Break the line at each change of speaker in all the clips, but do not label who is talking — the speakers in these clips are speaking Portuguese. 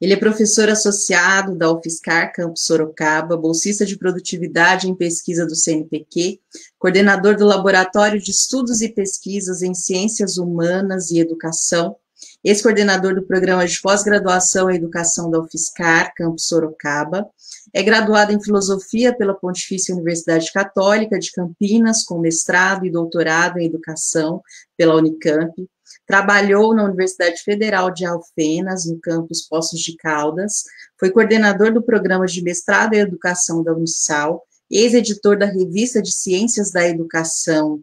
Ele é professor associado da UFSCar Campus Sorocaba, bolsista de produtividade em pesquisa do CNPq, coordenador do Laboratório de Estudos e Pesquisas em Ciências Humanas e Educação, ex-coordenador do Programa de Pós-Graduação em Educação da UFSCar Campus Sorocaba, é graduado em Filosofia pela Pontifícia Universidade Católica de Campinas, com mestrado e doutorado em Educação pela Unicamp, Trabalhou na Universidade Federal de Alfenas, no campus Poços de Caldas. Foi coordenador do programa de mestrado em educação da Unisal, ex-editor da Revista de Ciências da Educação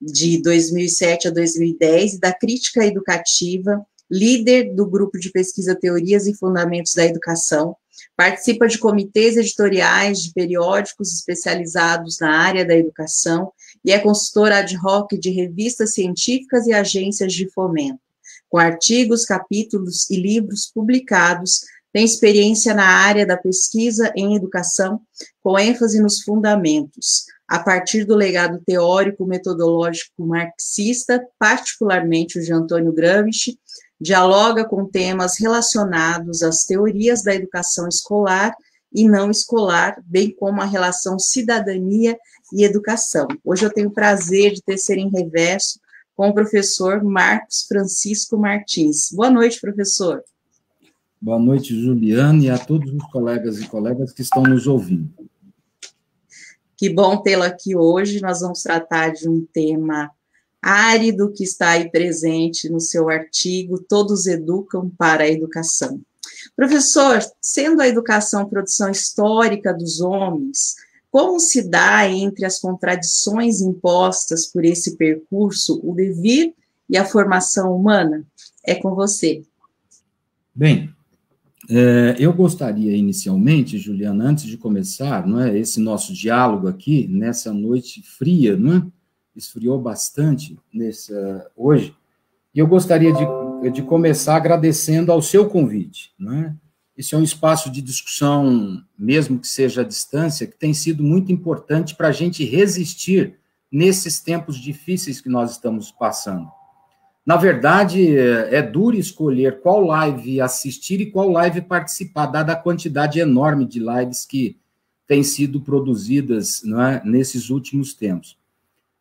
de 2007 a 2010 e da Crítica Educativa, líder do grupo de pesquisa Teorias e Fundamentos da Educação. Participa de comitês editoriais de periódicos especializados na área da educação e é consultora ad hoc de revistas científicas e agências de fomento. Com artigos, capítulos e livros publicados, tem experiência na área da pesquisa em educação, com ênfase nos fundamentos, a partir do legado teórico metodológico marxista, particularmente o de Antônio Gramsci, dialoga com temas relacionados às teorias da educação escolar e não escolar, bem como a relação cidadania e Educação. Hoje eu tenho o prazer de tecer em reverso com o professor Marcos Francisco Martins. Boa noite, professor. Boa noite, Juliana, e a todos os colegas e colegas que estão nos ouvindo. Que bom tê-lo aqui hoje. Nós vamos tratar de um tema árido que está aí presente no seu artigo Todos Educam para a Educação. Professor, sendo a educação produção histórica dos homens, como se dá entre as contradições impostas por esse percurso o devir e a formação humana? É com você.
Bem, é, eu gostaria inicialmente, Juliana, antes de começar, não é, esse nosso diálogo aqui nessa noite fria, não é? Esfriou bastante nessa hoje. E eu gostaria de, de começar agradecendo ao seu convite, não é? Esse é um espaço de discussão, mesmo que seja à distância, que tem sido muito importante para a gente resistir nesses tempos difíceis que nós estamos passando. Na verdade, é, é duro escolher qual live assistir e qual live participar, dada a quantidade enorme de lives que têm sido produzidas é, nesses últimos tempos.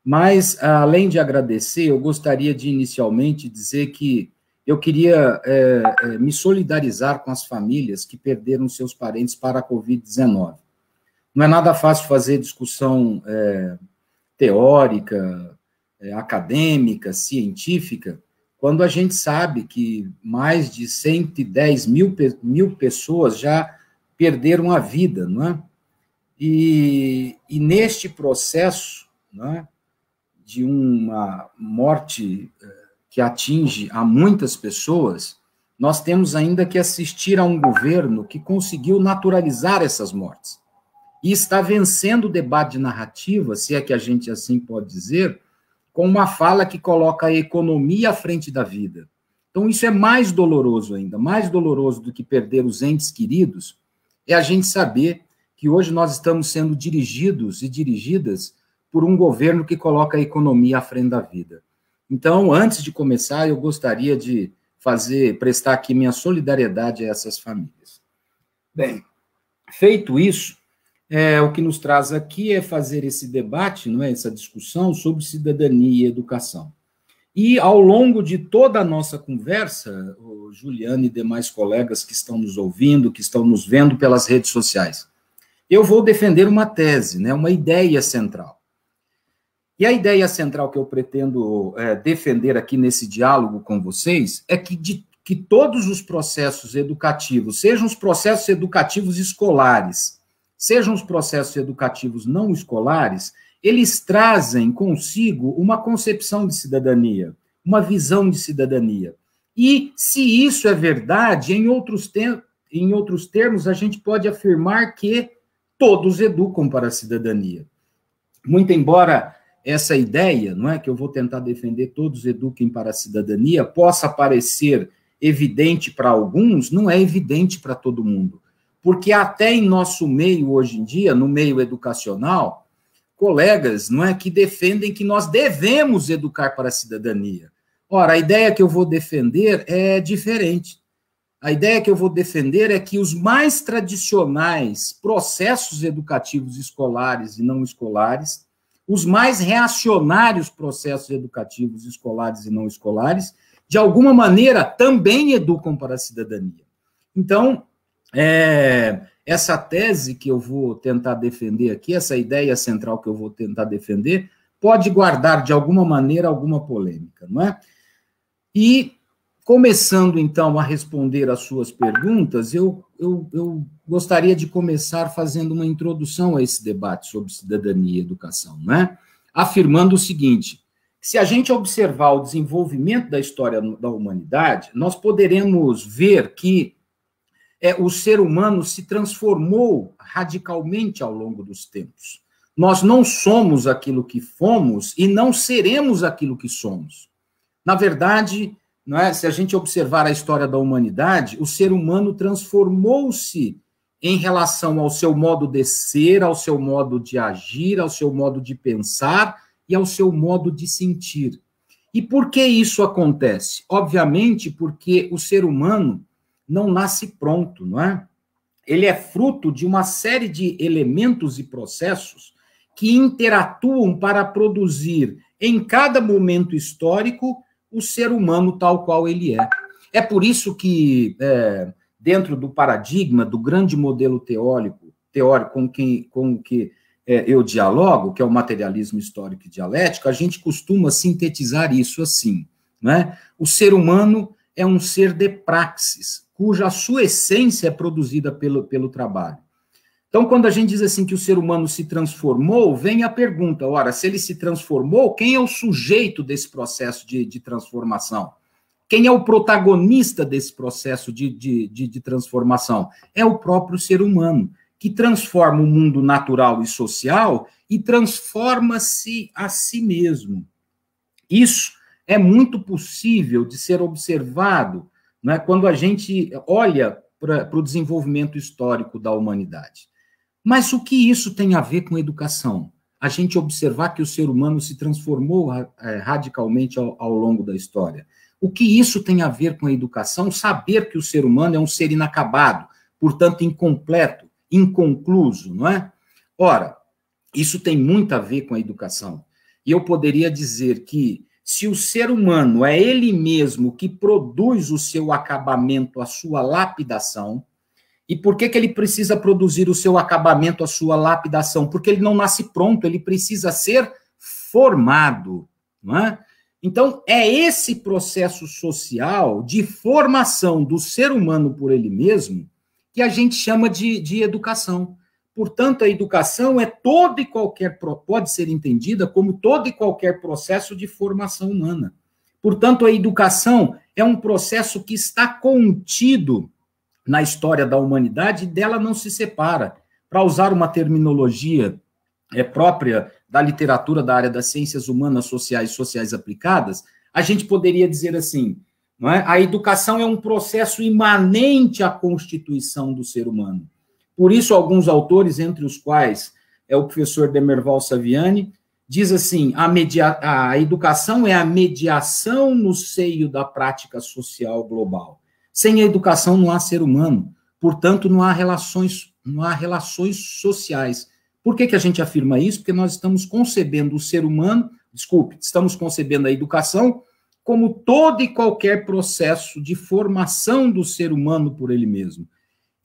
Mas, além de agradecer, eu gostaria de inicialmente dizer que eu queria é, é, me solidarizar com as famílias que perderam seus parentes para a Covid-19. Não é nada fácil fazer discussão é, teórica, é, acadêmica, científica, quando a gente sabe que mais de 110 mil, mil pessoas já perderam a vida, não é? E, e neste processo não é, de uma morte é, que atinge a muitas pessoas, nós temos ainda que assistir a um governo que conseguiu naturalizar essas mortes e está vencendo o debate de narrativa, se é que a gente assim pode dizer, com uma fala que coloca a economia à frente da vida. Então, isso é mais doloroso ainda, mais doloroso do que perder os entes queridos, é a gente saber que hoje nós estamos sendo dirigidos e dirigidas por um governo que coloca a economia à frente da vida. Então, antes de começar, eu gostaria de fazer, prestar aqui minha solidariedade a essas famílias. Bem, feito isso, é, o que nos traz aqui é fazer esse debate, não é, essa discussão sobre cidadania e educação. E ao longo de toda a nossa conversa, o Juliano e demais colegas que estão nos ouvindo, que estão nos vendo pelas redes sociais, eu vou defender uma tese, né, uma ideia central. E a ideia central que eu pretendo é, defender aqui nesse diálogo com vocês é que, de, que todos os processos educativos, sejam os processos educativos escolares, sejam os processos educativos não escolares, eles trazem consigo uma concepção de cidadania, uma visão de cidadania. E se isso é verdade, em outros, em outros termos, a gente pode afirmar que todos educam para a cidadania. Muito embora essa ideia, não é, que eu vou tentar defender todos eduquem para a cidadania, possa parecer evidente para alguns, não é evidente para todo mundo. Porque até em nosso meio hoje em dia, no meio educacional, colegas, não é que defendem que nós devemos educar para a cidadania. Ora, a ideia que eu vou defender é diferente. A ideia que eu vou defender é que os mais tradicionais processos educativos escolares e não escolares os mais reacionários processos educativos escolares e não escolares, de alguma maneira também educam para a cidadania. Então, é, essa tese que eu vou tentar defender aqui, essa ideia central que eu vou tentar defender, pode guardar de alguma maneira alguma polêmica, não é? E começando então a responder às suas perguntas, eu, eu, eu gostaria de começar fazendo uma introdução a esse debate sobre cidadania e educação, né? afirmando o seguinte: se a gente observar o desenvolvimento da história da humanidade, nós poderemos ver que é, o ser humano se transformou radicalmente ao longo dos tempos. Nós não somos aquilo que fomos e não seremos aquilo que somos. Na verdade, é? se a gente observar a história da humanidade, o ser humano transformou-se em relação ao seu modo de ser, ao seu modo de agir, ao seu modo de pensar e ao seu modo de sentir. E por que isso acontece? Obviamente, porque o ser humano não nasce pronto, não é? Ele é fruto de uma série de elementos e processos que interatuam para produzir, em cada momento histórico, o ser humano tal qual ele é. É por isso que é, dentro do paradigma do grande modelo teórico, teórico com quem com que é, eu dialogo, que é o materialismo histórico e dialético, a gente costuma sintetizar isso assim. Né? O ser humano é um ser de praxis, cuja sua essência é produzida pelo, pelo trabalho. Então, quando a gente diz assim que o ser humano se transformou, vem a pergunta: ora, se ele se transformou, quem é o sujeito desse processo de, de transformação? Quem é o protagonista desse processo de, de, de, de transformação? É o próprio ser humano, que transforma o mundo natural e social e transforma-se a si mesmo. Isso é muito possível de ser observado né, quando a gente olha para o desenvolvimento histórico da humanidade. Mas o que isso tem a ver com educação? A gente observar que o ser humano se transformou eh, radicalmente ao, ao longo da história. O que isso tem a ver com a educação? Saber que o ser humano é um ser inacabado, portanto incompleto, inconcluso, não é? Ora, isso tem muito a ver com a educação. E eu poderia dizer que se o ser humano é ele mesmo que produz o seu acabamento, a sua lapidação, e por que, que ele precisa produzir o seu acabamento, a sua lapidação? Porque ele não nasce pronto, ele precisa ser formado. Não é? Então, é esse processo social de formação do ser humano por ele mesmo que a gente chama de, de educação. Portanto, a educação é todo e qualquer pode ser entendida como todo e qualquer processo de formação humana. Portanto, a educação é um processo que está contido na história da humanidade e dela não se separa. Para usar uma terminologia é própria da literatura da área das ciências humanas, sociais e sociais aplicadas, a gente poderia dizer assim, é? a educação é um processo imanente à constituição do ser humano. Por isso, alguns autores, entre os quais é o professor Demerval Saviani, diz assim, a, media, a educação é a mediação no seio da prática social global. Sem a educação não há ser humano, portanto, não há relações, não há relações sociais por que, que a gente afirma isso? Porque nós estamos concebendo o ser humano, desculpe, estamos concebendo a educação como todo e qualquer processo de formação do ser humano por ele mesmo.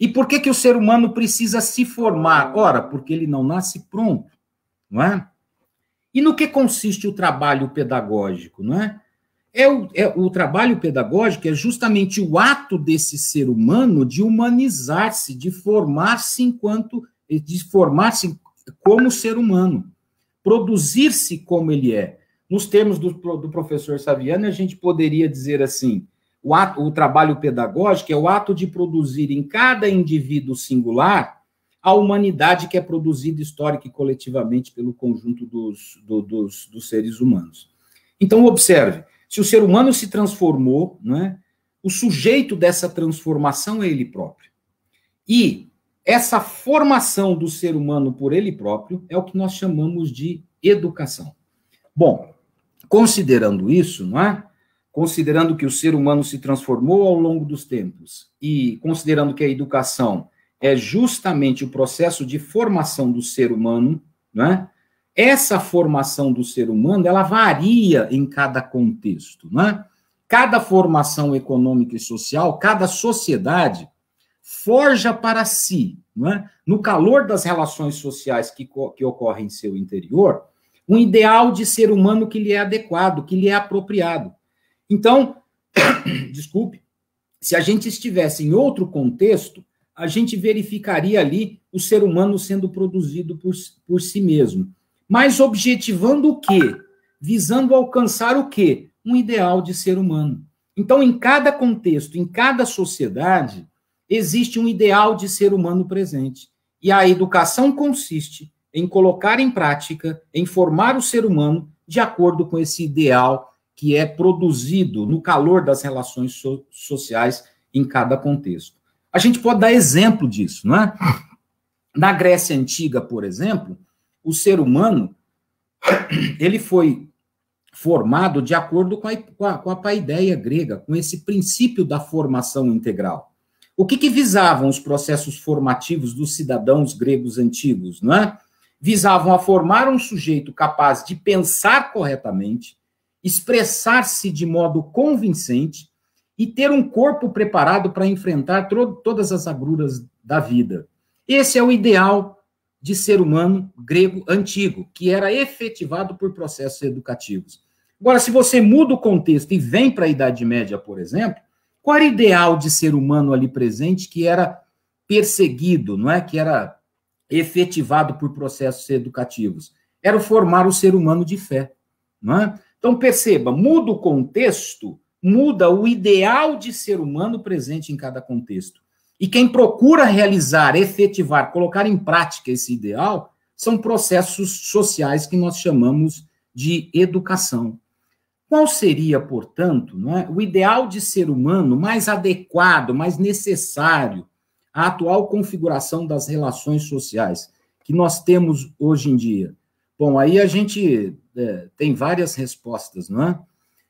E por que, que o ser humano precisa se formar? Ora, porque ele não nasce pronto, não é? E no que consiste o trabalho pedagógico, não é? É o, é, o, trabalho pedagógico é justamente o ato desse ser humano de humanizar-se, de formar-se enquanto de formar-se como ser humano, produzir-se como ele é. Nos termos do, do professor Saviano a gente poderia dizer assim: o, ato, o trabalho pedagógico é o ato de produzir em cada indivíduo singular a humanidade que é produzida histórica e coletivamente pelo conjunto dos, do, dos, dos seres humanos. Então, observe: se o ser humano se transformou, né, o sujeito dessa transformação é ele próprio. E essa formação do ser humano por ele próprio é o que nós chamamos de educação. Bom, considerando isso, não é? Considerando que o ser humano se transformou ao longo dos tempos e considerando que a educação é justamente o processo de formação do ser humano, não é? Essa formação do ser humano, ela varia em cada contexto, não é? Cada formação econômica e social, cada sociedade forja para si, é? no calor das relações sociais que, que ocorrem em seu interior, um ideal de ser humano que lhe é adequado, que lhe é apropriado. Então, desculpe, se a gente estivesse em outro contexto, a gente verificaria ali o ser humano sendo produzido por, por si mesmo. Mas objetivando o quê? Visando alcançar o quê? Um ideal de ser humano. Então, em cada contexto, em cada sociedade, existe um ideal de ser humano presente. E a educação consiste em colocar em prática, em formar o ser humano de acordo com esse ideal que é produzido no calor das relações so sociais em cada contexto. A gente pode dar exemplo disso, não é? Na Grécia antiga, por exemplo, o ser humano ele foi formado de acordo com a, com a, com a paideia grega, com esse princípio da formação integral. O que, que visavam os processos formativos dos cidadãos gregos antigos? Não é? Visavam a formar um sujeito capaz de pensar corretamente, expressar-se de modo convincente e ter um corpo preparado para enfrentar todas as agruras da vida. Esse é o ideal de ser humano grego antigo, que era efetivado por processos educativos. Agora, se você muda o contexto e vem para a Idade Média, por exemplo, qual era o ideal de ser humano ali presente que era perseguido, não é? Que era efetivado por processos educativos? Era formar o ser humano de fé, não é? Então perceba, muda o contexto, muda o ideal de ser humano presente em cada contexto. E quem procura realizar, efetivar, colocar em prática esse ideal são processos sociais que nós chamamos de educação. Qual seria, portanto, é, o ideal de ser humano mais adequado, mais necessário à atual configuração das relações sociais que nós temos hoje em dia? Bom, aí a gente é, tem várias respostas, não é?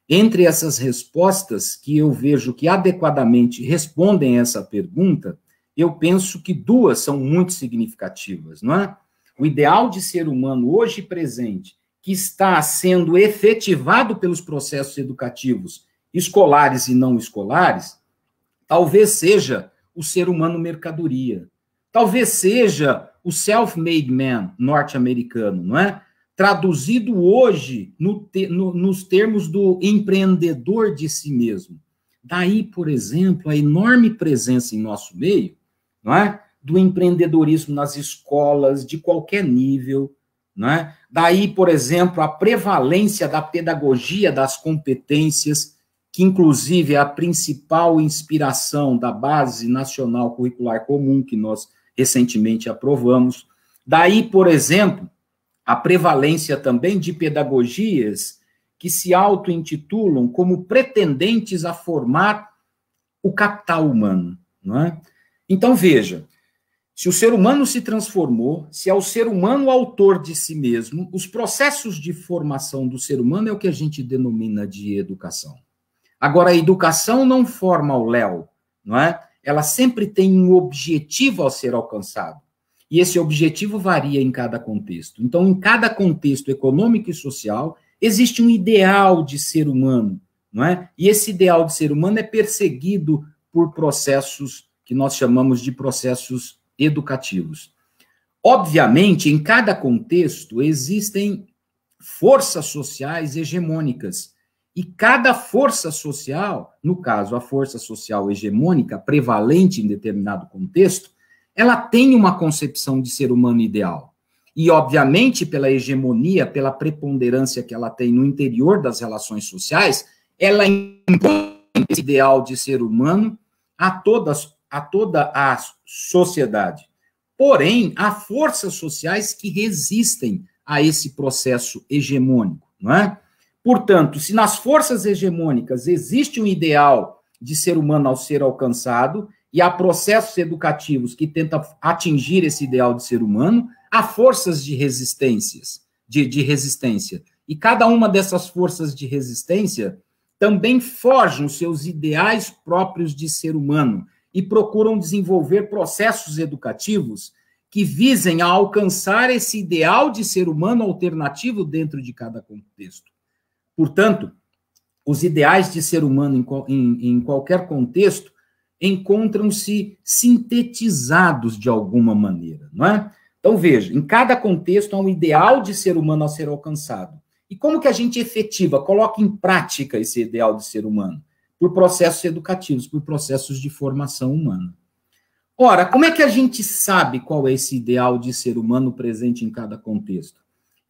Entre essas respostas que eu vejo que adequadamente respondem essa pergunta, eu penso que duas são muito significativas, não é? O ideal de ser humano hoje presente que está sendo efetivado pelos processos educativos escolares e não escolares, talvez seja o ser humano mercadoria. Talvez seja o self-made man norte-americano, não é? Traduzido hoje no te, no, nos termos do empreendedor de si mesmo. Daí, por exemplo, a enorme presença em nosso meio, não é? Do empreendedorismo nas escolas, de qualquer nível, né? Daí, por exemplo, a prevalência da pedagogia das competências, que inclusive é a principal inspiração da Base Nacional Curricular Comum, que nós recentemente aprovamos. Daí, por exemplo, a prevalência também de pedagogias que se auto-intitulam como pretendentes a formar o capital humano. Não é? Então, veja, se o ser humano se transformou, se é o ser humano autor de si mesmo, os processos de formação do ser humano é o que a gente denomina de educação. Agora, a educação não forma o Léo, não é? Ela sempre tem um objetivo a ser alcançado. E esse objetivo varia em cada contexto. Então, em cada contexto econômico e social, existe um ideal de ser humano, não é? E esse ideal de ser humano é perseguido por processos que nós chamamos de processos educativos. Obviamente, em cada contexto existem forças sociais hegemônicas. E cada força social, no caso, a força social hegemônica prevalente em determinado contexto, ela tem uma concepção de ser humano ideal. E, obviamente, pela hegemonia, pela preponderância que ela tem no interior das relações sociais, ela impõe esse ideal de ser humano a todas a toda a sociedade. Porém, há forças sociais que resistem a esse processo hegemônico, não é? Portanto, se nas forças hegemônicas existe um ideal de ser humano ao ser alcançado e há processos educativos que tentam atingir esse ideal de ser humano, há forças de resistências, de, de resistência. E cada uma dessas forças de resistência também fogem os seus ideais próprios de ser humano e procuram desenvolver processos educativos que visem a alcançar esse ideal de ser humano alternativo dentro de cada contexto. Portanto, os ideais de ser humano em, em, em qualquer contexto encontram-se sintetizados de alguma maneira, não é? Então veja, em cada contexto há um ideal de ser humano a ser alcançado. E como que a gente efetiva, coloca em prática esse ideal de ser humano? por processos educativos, por processos de formação humana. Ora, como é que a gente sabe qual é esse ideal de ser humano presente em cada contexto?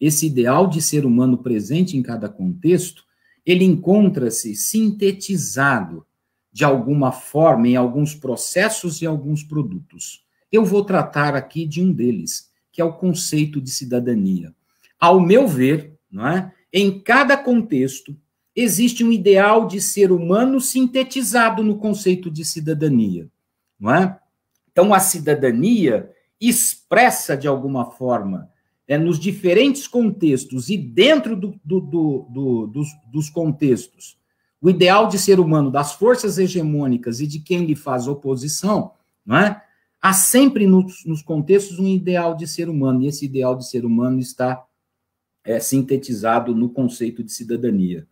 Esse ideal de ser humano presente em cada contexto, ele encontra-se sintetizado de alguma forma em alguns processos e alguns produtos. Eu vou tratar aqui de um deles, que é o conceito de cidadania. Ao meu ver, não é? Em cada contexto, existe um ideal de ser humano sintetizado no conceito de cidadania, não é? Então a cidadania expressa de alguma forma é, nos diferentes contextos e dentro do, do, do, dos, dos contextos o ideal de ser humano das forças hegemônicas e de quem lhe faz oposição, não é? Há sempre nos, nos contextos um ideal de ser humano, e esse ideal de ser humano está é, sintetizado no conceito de cidadania.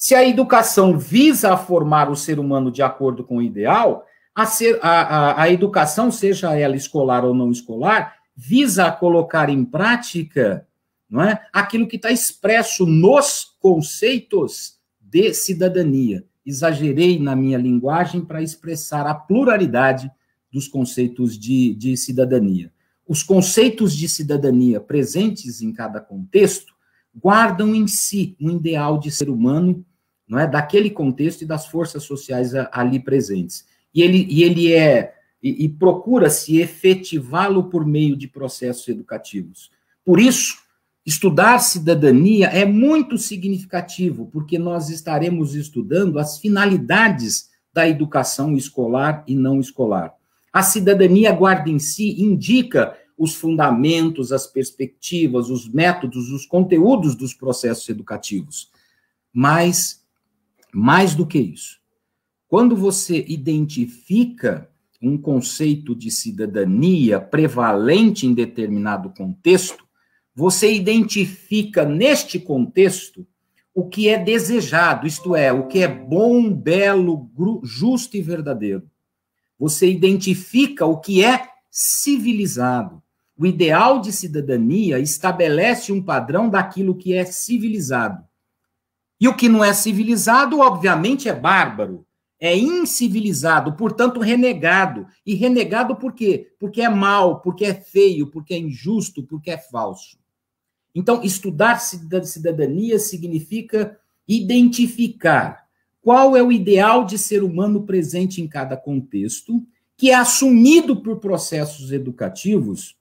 Se a educação visa formar o ser humano de acordo com o ideal, a, ser, a, a, a educação, seja ela escolar ou não escolar, visa colocar em prática não é, aquilo que está expresso nos conceitos de cidadania. Exagerei na minha linguagem para expressar a pluralidade dos conceitos de, de cidadania. Os conceitos de cidadania presentes em cada contexto guardam em si um ideal de ser humano não é daquele contexto e das forças sociais ali presentes. E ele, e ele é e, e procura-se efetivá-lo por meio de processos educativos. Por isso, estudar cidadania é muito significativo, porque nós estaremos estudando as finalidades da educação escolar e não escolar. A cidadania guarda em si, indica os fundamentos, as perspectivas, os métodos, os conteúdos dos processos educativos. Mas mais do que isso, quando você identifica um conceito de cidadania prevalente em determinado contexto, você identifica neste contexto o que é desejado, isto é, o que é bom, belo, justo e verdadeiro. Você identifica o que é civilizado. O ideal de cidadania estabelece um padrão daquilo que é civilizado. E o que não é civilizado, obviamente, é bárbaro, é incivilizado, portanto, renegado. E renegado por quê? Porque é mal, porque é feio, porque é injusto, porque é falso. Então, estudar cidadania significa identificar qual é o ideal de ser humano presente em cada contexto, que é assumido por processos educativos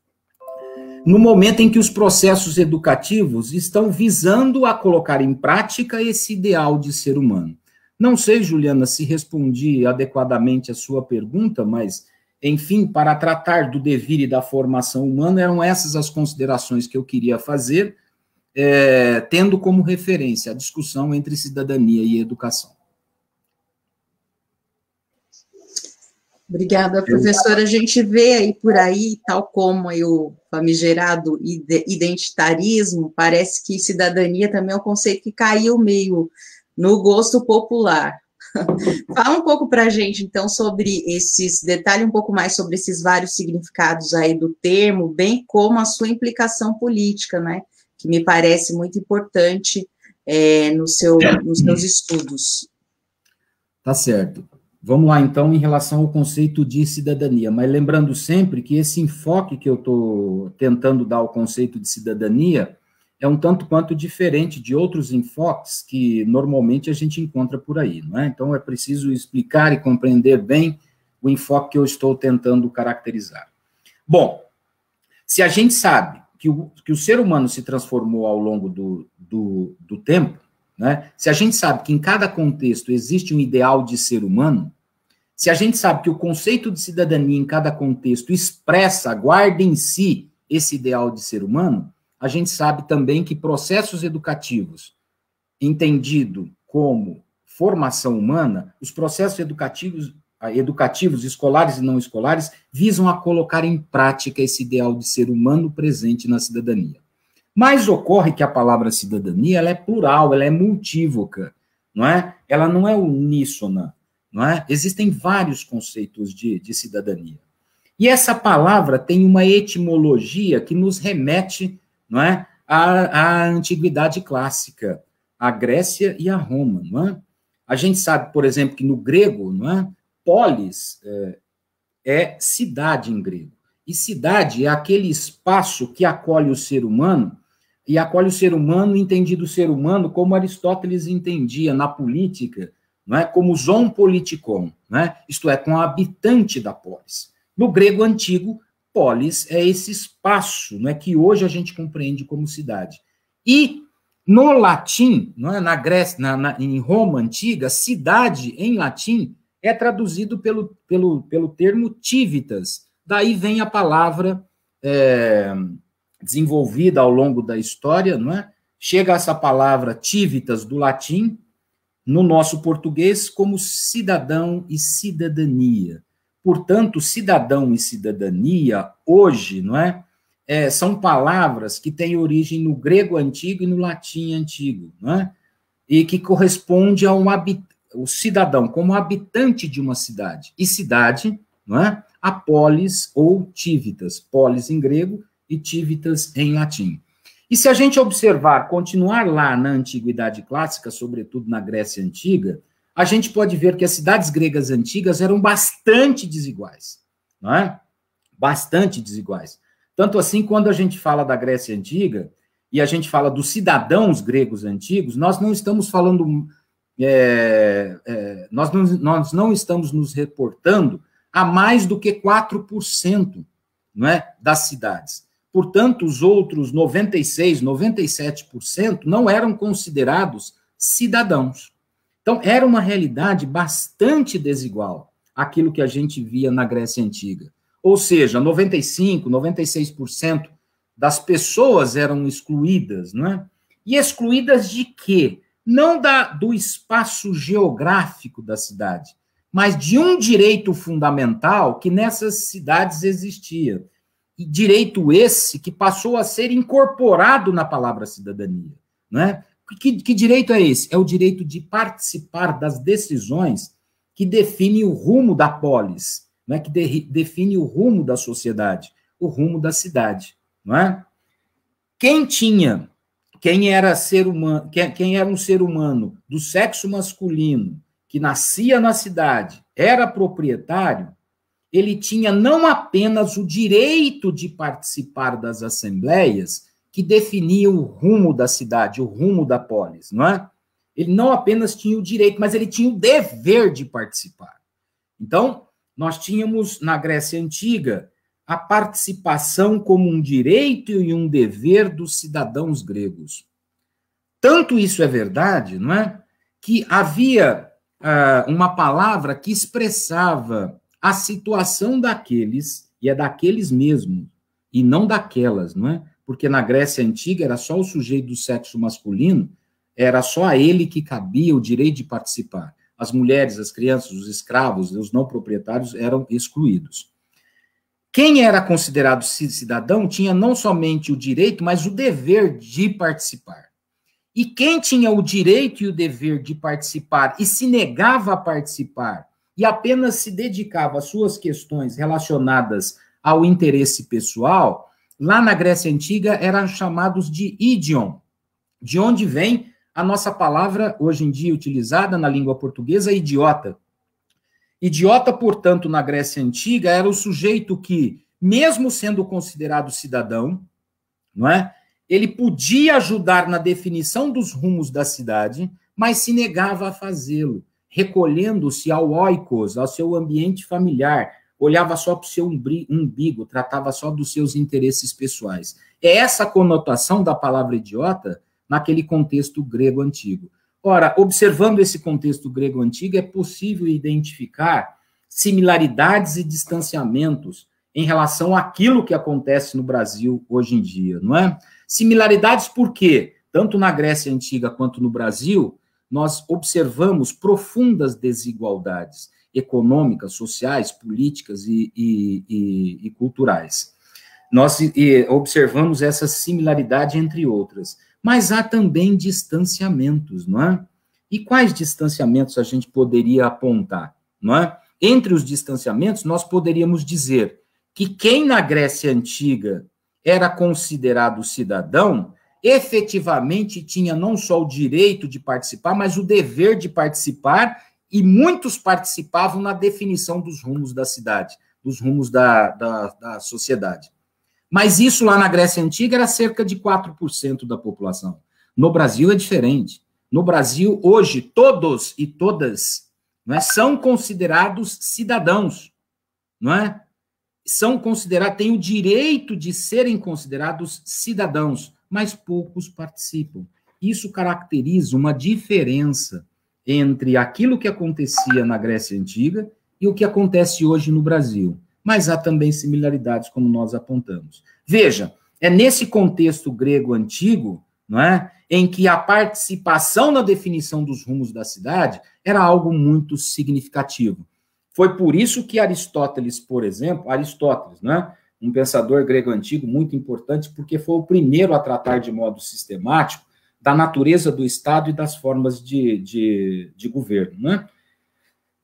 no momento em que os processos educativos estão visando a colocar em prática esse ideal de ser humano. Não sei, Juliana, se respondi adequadamente a sua pergunta, mas, enfim, para tratar do devir e da formação humana, eram essas as considerações que eu queria fazer, é, tendo como referência a discussão entre cidadania e educação.
Obrigada, professora. A gente vê aí por aí, tal como o famigerado identitarismo, parece que cidadania também é um conceito que caiu meio no gosto popular. Fala um pouco para a gente, então, sobre esses, detalhe um pouco mais sobre esses vários significados aí do termo, bem como a sua implicação política, né, que me parece muito importante é, no seu, nos seus estudos.
Tá certo. Vamos lá, então, em relação ao conceito de cidadania, mas lembrando sempre que esse enfoque que eu estou tentando dar ao conceito de cidadania é um tanto quanto diferente de outros enfoques que normalmente a gente encontra por aí, não é? Então é preciso explicar e compreender bem o enfoque que eu estou tentando caracterizar. Bom, se a gente sabe que o, que o ser humano se transformou ao longo do, do, do tempo, né? se a gente sabe que em cada contexto existe um ideal de ser humano, se a gente sabe que o conceito de cidadania em cada contexto expressa, guarda em si esse ideal de ser humano, a gente sabe também que processos educativos, entendido como formação humana, os processos educativos, ah, educativos escolares e não escolares, visam a colocar em prática esse ideal de ser humano presente na cidadania. Mas ocorre que a palavra cidadania ela é plural, ela é multívoca, não é? Ela não é uníssona não é? Existem vários conceitos de, de cidadania. E essa palavra tem uma etimologia que nos remete, não é, à, à antiguidade clássica, à Grécia e à Roma, não é? A gente sabe, por exemplo, que no grego, não é, polis é, é cidade em grego. E cidade é aquele espaço que acolhe o ser humano e acolhe o ser humano, entendido o ser humano como Aristóteles entendia na política, não é? como zon politikon, né? isto é, com o habitante da polis. No grego antigo, polis é esse espaço não é? que hoje a gente compreende como cidade. E no latim, não é? na Grécia, na, na, em Roma antiga, cidade em latim é traduzido pelo, pelo, pelo termo tívitas. Daí vem a palavra é, desenvolvida ao longo da história, não é? Chega essa palavra tívitas do latim, no nosso português como cidadão e cidadania. Portanto, cidadão e cidadania hoje, não é? é são palavras que têm origem no grego antigo e no latim antigo, não é? E que corresponde a um habit... o cidadão como habitante de uma cidade. E cidade, não é? A polis ou tívitas, polis em grego e tívitas em latim. E se a gente observar, continuar lá na Antiguidade Clássica, sobretudo na Grécia Antiga, a gente pode ver que as cidades gregas antigas eram bastante desiguais, não é? Bastante desiguais. Tanto assim, quando a gente fala da Grécia Antiga e a gente fala dos cidadãos gregos antigos, nós não estamos falando, é, é, nós, não, nós não estamos nos reportando a mais do que 4%, não é? Das cidades. Portanto, os outros 96, 97% não eram considerados cidadãos. Então, era uma realidade bastante desigual aquilo que a gente via na Grécia Antiga. Ou seja, 95, 96% das pessoas eram excluídas, não é? E excluídas de quê? Não da, do espaço geográfico da cidade, mas de um direito fundamental que nessas cidades existia, direito esse que passou a ser incorporado na palavra cidadania, né? Que, que direito é esse? É o direito de participar das decisões que definem o rumo da polis, né? que de, define o rumo da sociedade, o rumo da cidade. Não é? Quem tinha, quem era ser humano, quem, quem era um ser humano do sexo masculino que nascia na cidade, era proprietário, ele tinha não apenas o direito de participar das assembleias que definiam o rumo da cidade, o rumo da polis, não é? Ele não apenas tinha o direito, mas ele tinha o dever de participar. Então, nós tínhamos na Grécia antiga a participação como um direito e um dever dos cidadãos gregos. Tanto isso é verdade, não é? Que havia uh, uma palavra que expressava a situação daqueles, e é daqueles mesmos, e não daquelas, não é? Porque na Grécia Antiga era só o sujeito do sexo masculino, era só a ele que cabia o direito de participar. As mulheres, as crianças, os escravos, os não proprietários eram excluídos. Quem era considerado cidadão tinha não somente o direito, mas o dever de participar. E quem tinha o direito e o dever de participar e se negava a participar e apenas se dedicava às suas questões relacionadas ao interesse pessoal, lá na Grécia Antiga eram chamados de idiom, de onde vem a nossa palavra, hoje em dia utilizada na língua portuguesa, idiota. Idiota, portanto, na Grécia Antiga era o sujeito que, mesmo sendo considerado cidadão, não é? Ele podia ajudar na definição dos rumos da cidade, mas se negava a fazê-lo recolhendo-se ao oikos, ao seu ambiente familiar, olhava só para o seu umbigo, tratava só dos seus interesses pessoais. É essa conotação da palavra idiota naquele contexto grego antigo. Ora, observando esse contexto grego antigo, é possível identificar similaridades e distanciamentos em relação àquilo que acontece no Brasil hoje em dia, não é? Similaridades porque, tanto na Grécia Antiga quanto no Brasil, nós observamos profundas desigualdades econômicas, sociais, políticas e, e, e, e culturais. Nós observamos essa similaridade entre outras, mas há também distanciamentos, não é? E quais distanciamentos a gente poderia apontar, não é? Entre os distanciamentos, nós poderíamos dizer que quem na Grécia antiga era considerado cidadão efetivamente tinha não só o direito de participar, mas o dever de participar, e muitos participavam na definição dos rumos da cidade, dos rumos da, da, da sociedade. Mas isso lá na Grécia Antiga era cerca de 4% da população. No Brasil é diferente. No Brasil, hoje, todos e todas é, são considerados cidadãos, não é? São considerados, têm o direito de serem considerados cidadãos mas poucos participam. Isso caracteriza uma diferença entre aquilo que acontecia na Grécia Antiga e o que acontece hoje no Brasil. Mas há também similaridades, como nós apontamos. Veja, é nesse contexto grego antigo, não é, em que a participação na definição dos rumos da cidade era algo muito significativo. Foi por isso que Aristóteles, por exemplo, Aristóteles, é? um pensador grego antigo muito importante, porque foi o primeiro a tratar de modo sistemático da natureza do Estado e das formas de, de, de governo. Né?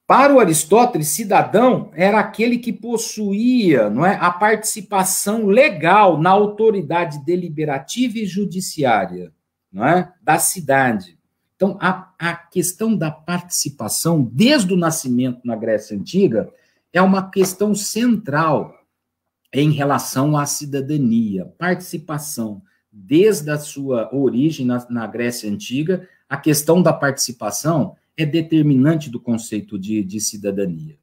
Para o Aristóteles, cidadão era aquele que possuía não é, a participação legal na autoridade deliberativa e judiciária não é, da cidade. Então, a, a questão da participação, desde o nascimento na Grécia Antiga, é uma questão central em relação à cidadania, participação, desde a sua origem na, na Grécia Antiga, a questão da participação é determinante do conceito de, de cidadania.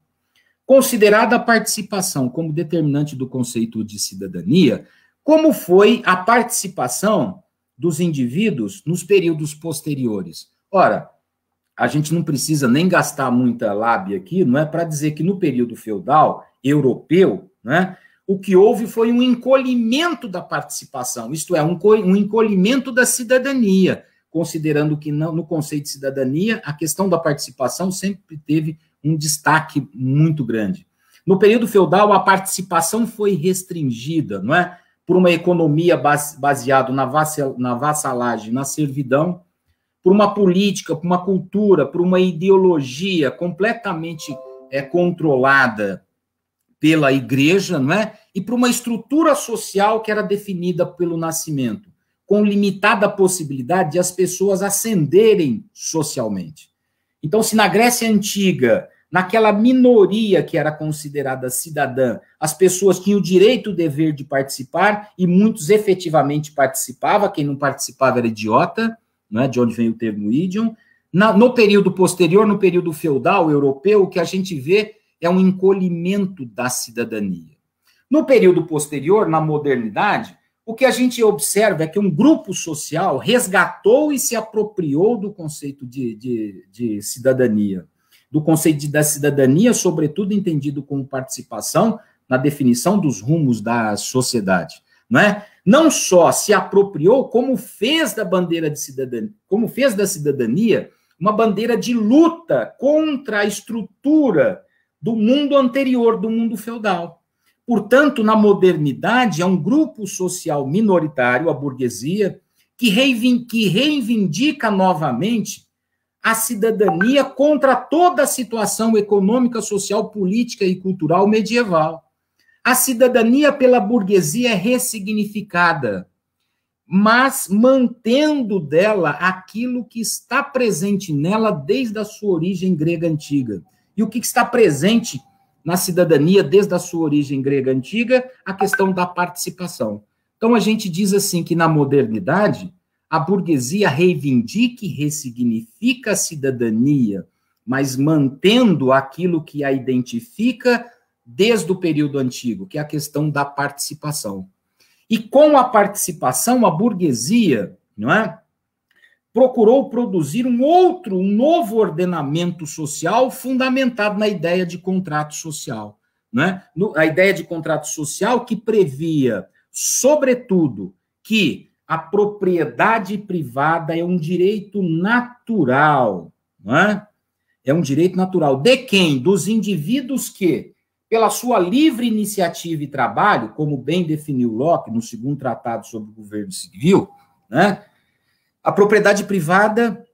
Considerada a participação como determinante do conceito de cidadania, como foi a participação dos indivíduos nos períodos posteriores? Ora, a gente não precisa nem gastar muita lábia aqui, não é para dizer que no período feudal europeu, né, o que houve foi um encolhimento da participação, isto é, um, encolhimento da cidadania, considerando que no conceito de cidadania, a questão da participação sempre teve um destaque muito grande. No período feudal, a participação foi restringida, não é? Por uma economia baseada na, na vassalagem, na servidão, por uma política, por uma cultura, por uma ideologia completamente é, controlada pela igreja, não é? E para uma estrutura social que era definida pelo nascimento, com limitada possibilidade de as pessoas ascenderem socialmente. Então, se na Grécia antiga, naquela minoria que era considerada cidadã, as pessoas tinham o direito e o dever de participar e muitos efetivamente participavam, quem não participava era idiota, não é? De onde vem o termo idiom. no período posterior, no período feudal europeu, o que a gente vê é um encolhimento da cidadania. No período posterior, na modernidade, o que a gente observa é que um grupo social resgatou e se apropriou do conceito de, de, de cidadania, do conceito de, da cidadania, sobretudo entendido como participação na definição dos rumos da sociedade, não é? Não só se apropriou, como fez da bandeira de cidadania, como fez da cidadania uma bandeira de luta contra a estrutura do mundo anterior, do mundo feudal. Portanto, na modernidade, é um grupo social minoritário, a burguesia, que reivindica novamente a cidadania contra toda a situação econômica, social, política e cultural medieval. A cidadania pela burguesia é ressignificada, mas mantendo dela aquilo que está presente nela desde a sua origem grega antiga. E o que, está presente na cidadania desde a sua origem grega antiga? A questão da participação. Então, a gente diz assim que na modernidade, a burguesia reivindica e ressignifica a cidadania, mas mantendo aquilo que a identifica desde o período antigo, que é a questão da participação. E com a participação, a burguesia, não é? procurou produzir um outro, um novo ordenamento social fundamentado na ideia de contrato social. Né? a ideia de contrato social que previa, sobretudo, que a propriedade privada é um direito natural. Né? É um direito natural. De quem? Dos indivíduos que, pela sua livre iniciativa e trabalho, como bem definiu Locke no segundo tratado sobre o governo civil, né? A propriedade privada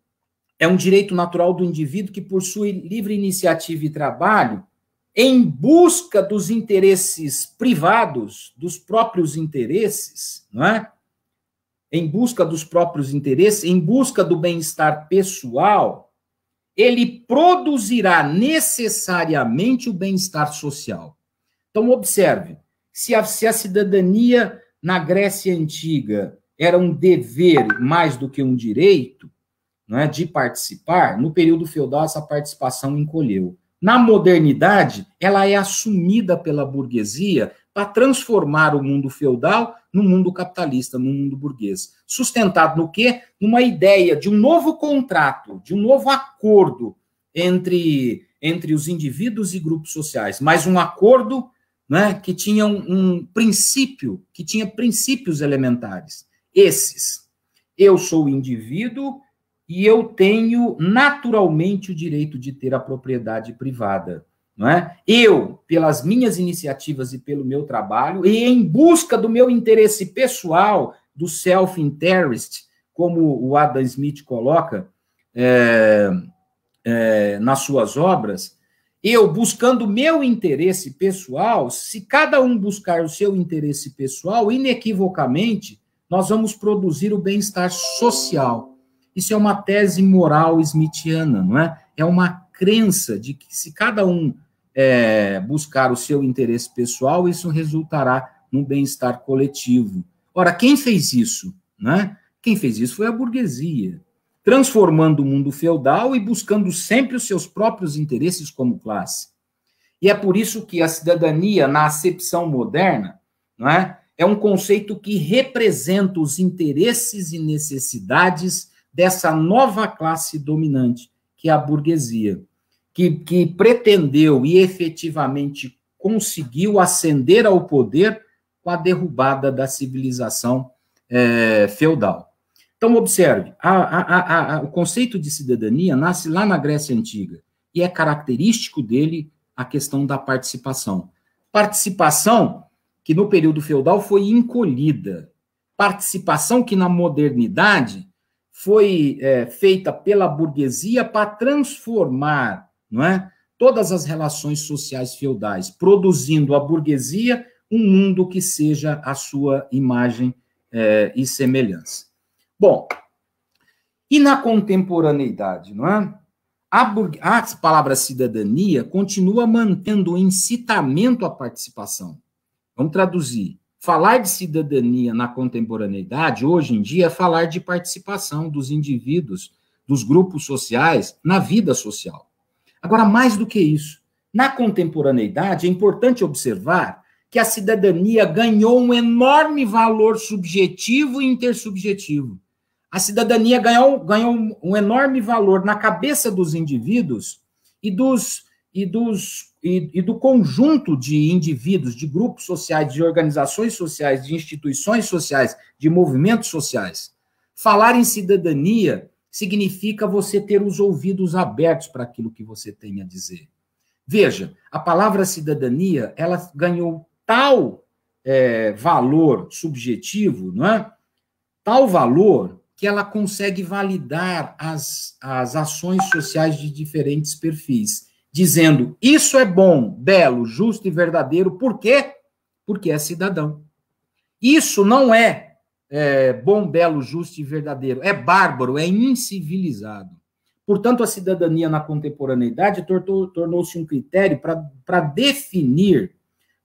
é um direito natural do indivíduo que possui livre iniciativa e trabalho em busca dos interesses privados, dos próprios interesses, não é? Em busca dos próprios interesses, em busca do bem-estar pessoal, ele produzirá necessariamente o bem-estar social. Então, observe: se a, se a cidadania na Grécia Antiga era um dever mais do que um direito é, de participar, no período feudal essa participação encolheu. Na modernidade, ela é assumida pela burguesia para transformar o mundo feudal no mundo capitalista, no mundo burguês. Sustentado no quê? Numa ideia de um novo contrato, de um novo acordo entre, entre os indivíduos e grupos sociais, mas um acordo né, que tinha um, um princípio, que tinha princípios elementares esses. Eu sou indivíduo e eu tenho naturalmente o direito de ter a propriedade privada. Não é? Eu, pelas minhas iniciativas e pelo meu trabalho, e em busca do meu interesse pessoal, do self-interest, como o Adam Smith coloca é, é, nas suas obras, eu buscando meu interesse pessoal, se cada um buscar o seu interesse pessoal, inequivocamente, nós vamos produzir o bem-estar social. Isso é uma tese moral smithiana, não é? É uma crença de que se cada um é, buscar o seu interesse pessoal, isso resultará num bem-estar coletivo. Ora, quem fez isso? Né? Quem fez isso foi a burguesia, transformando o mundo feudal e buscando sempre os seus próprios interesses como classe. E é por isso que a cidadania, na acepção moderna, não é? é um conceito que representa os interesses e necessidades dessa nova classe dominante, que é a burguesia, que, que pretendeu e efetivamente conseguiu ascender ao poder com a derrubada da civilização é, feudal. Então, observe, a, a, a, o conceito de cidadania nasce lá na Grécia Antiga e é característico dele a questão da participação. Participação que no período feudal foi encolhida. Participação que na modernidade foi é, feita pela burguesia para transformar não é, todas as relações sociais feudais, produzindo a burguesia um mundo que seja a sua imagem é, e semelhança. Bom, e na contemporaneidade, não é? A, a palavra cidadania continua mantendo o incitamento à participação, Vamos traduzir. Falar de cidadania na contemporaneidade, hoje em dia, é falar de participação dos indivíduos, dos grupos sociais, na vida social. Agora, mais do que isso, na contemporaneidade, é importante observar que a cidadania ganhou um enorme valor subjetivo e intersubjetivo. A cidadania ganhou, ganhou um enorme valor na cabeça dos indivíduos e dos, e dos e, e, do conjunto de indivíduos, de grupos sociais, de organizações sociais, de instituições sociais, de movimentos sociais. Falar em cidadania significa você ter os ouvidos abertos para aquilo que você tem a dizer. Veja, a palavra cidadania ela ganhou tal é, valor subjetivo, não é? Tal valor que ela consegue validar as, as ações sociais de diferentes perfis dizendo: Isso é bom, belo, justo e verdadeiro, por quê? Porque é cidadão. Isso não é, é bom, belo, justo e verdadeiro, é bárbaro, é incivilizado. Portanto, a cidadania na contemporaneidade tornou-se um critério para definir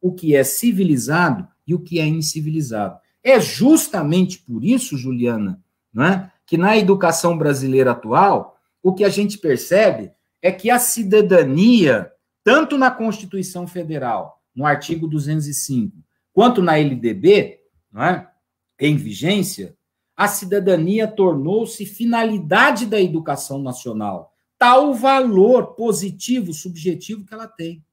o que é civilizado e o que é incivilizado. É justamente por isso, Juliana, né, que na educação brasileira atual, o que a gente percebe é que a cidadania, tanto na Constituição Federal, no artigo 205, quanto na LDB, não é? em vigência, a cidadania tornou-se finalidade da educação nacional, tal valor positivo, subjetivo que ela tem.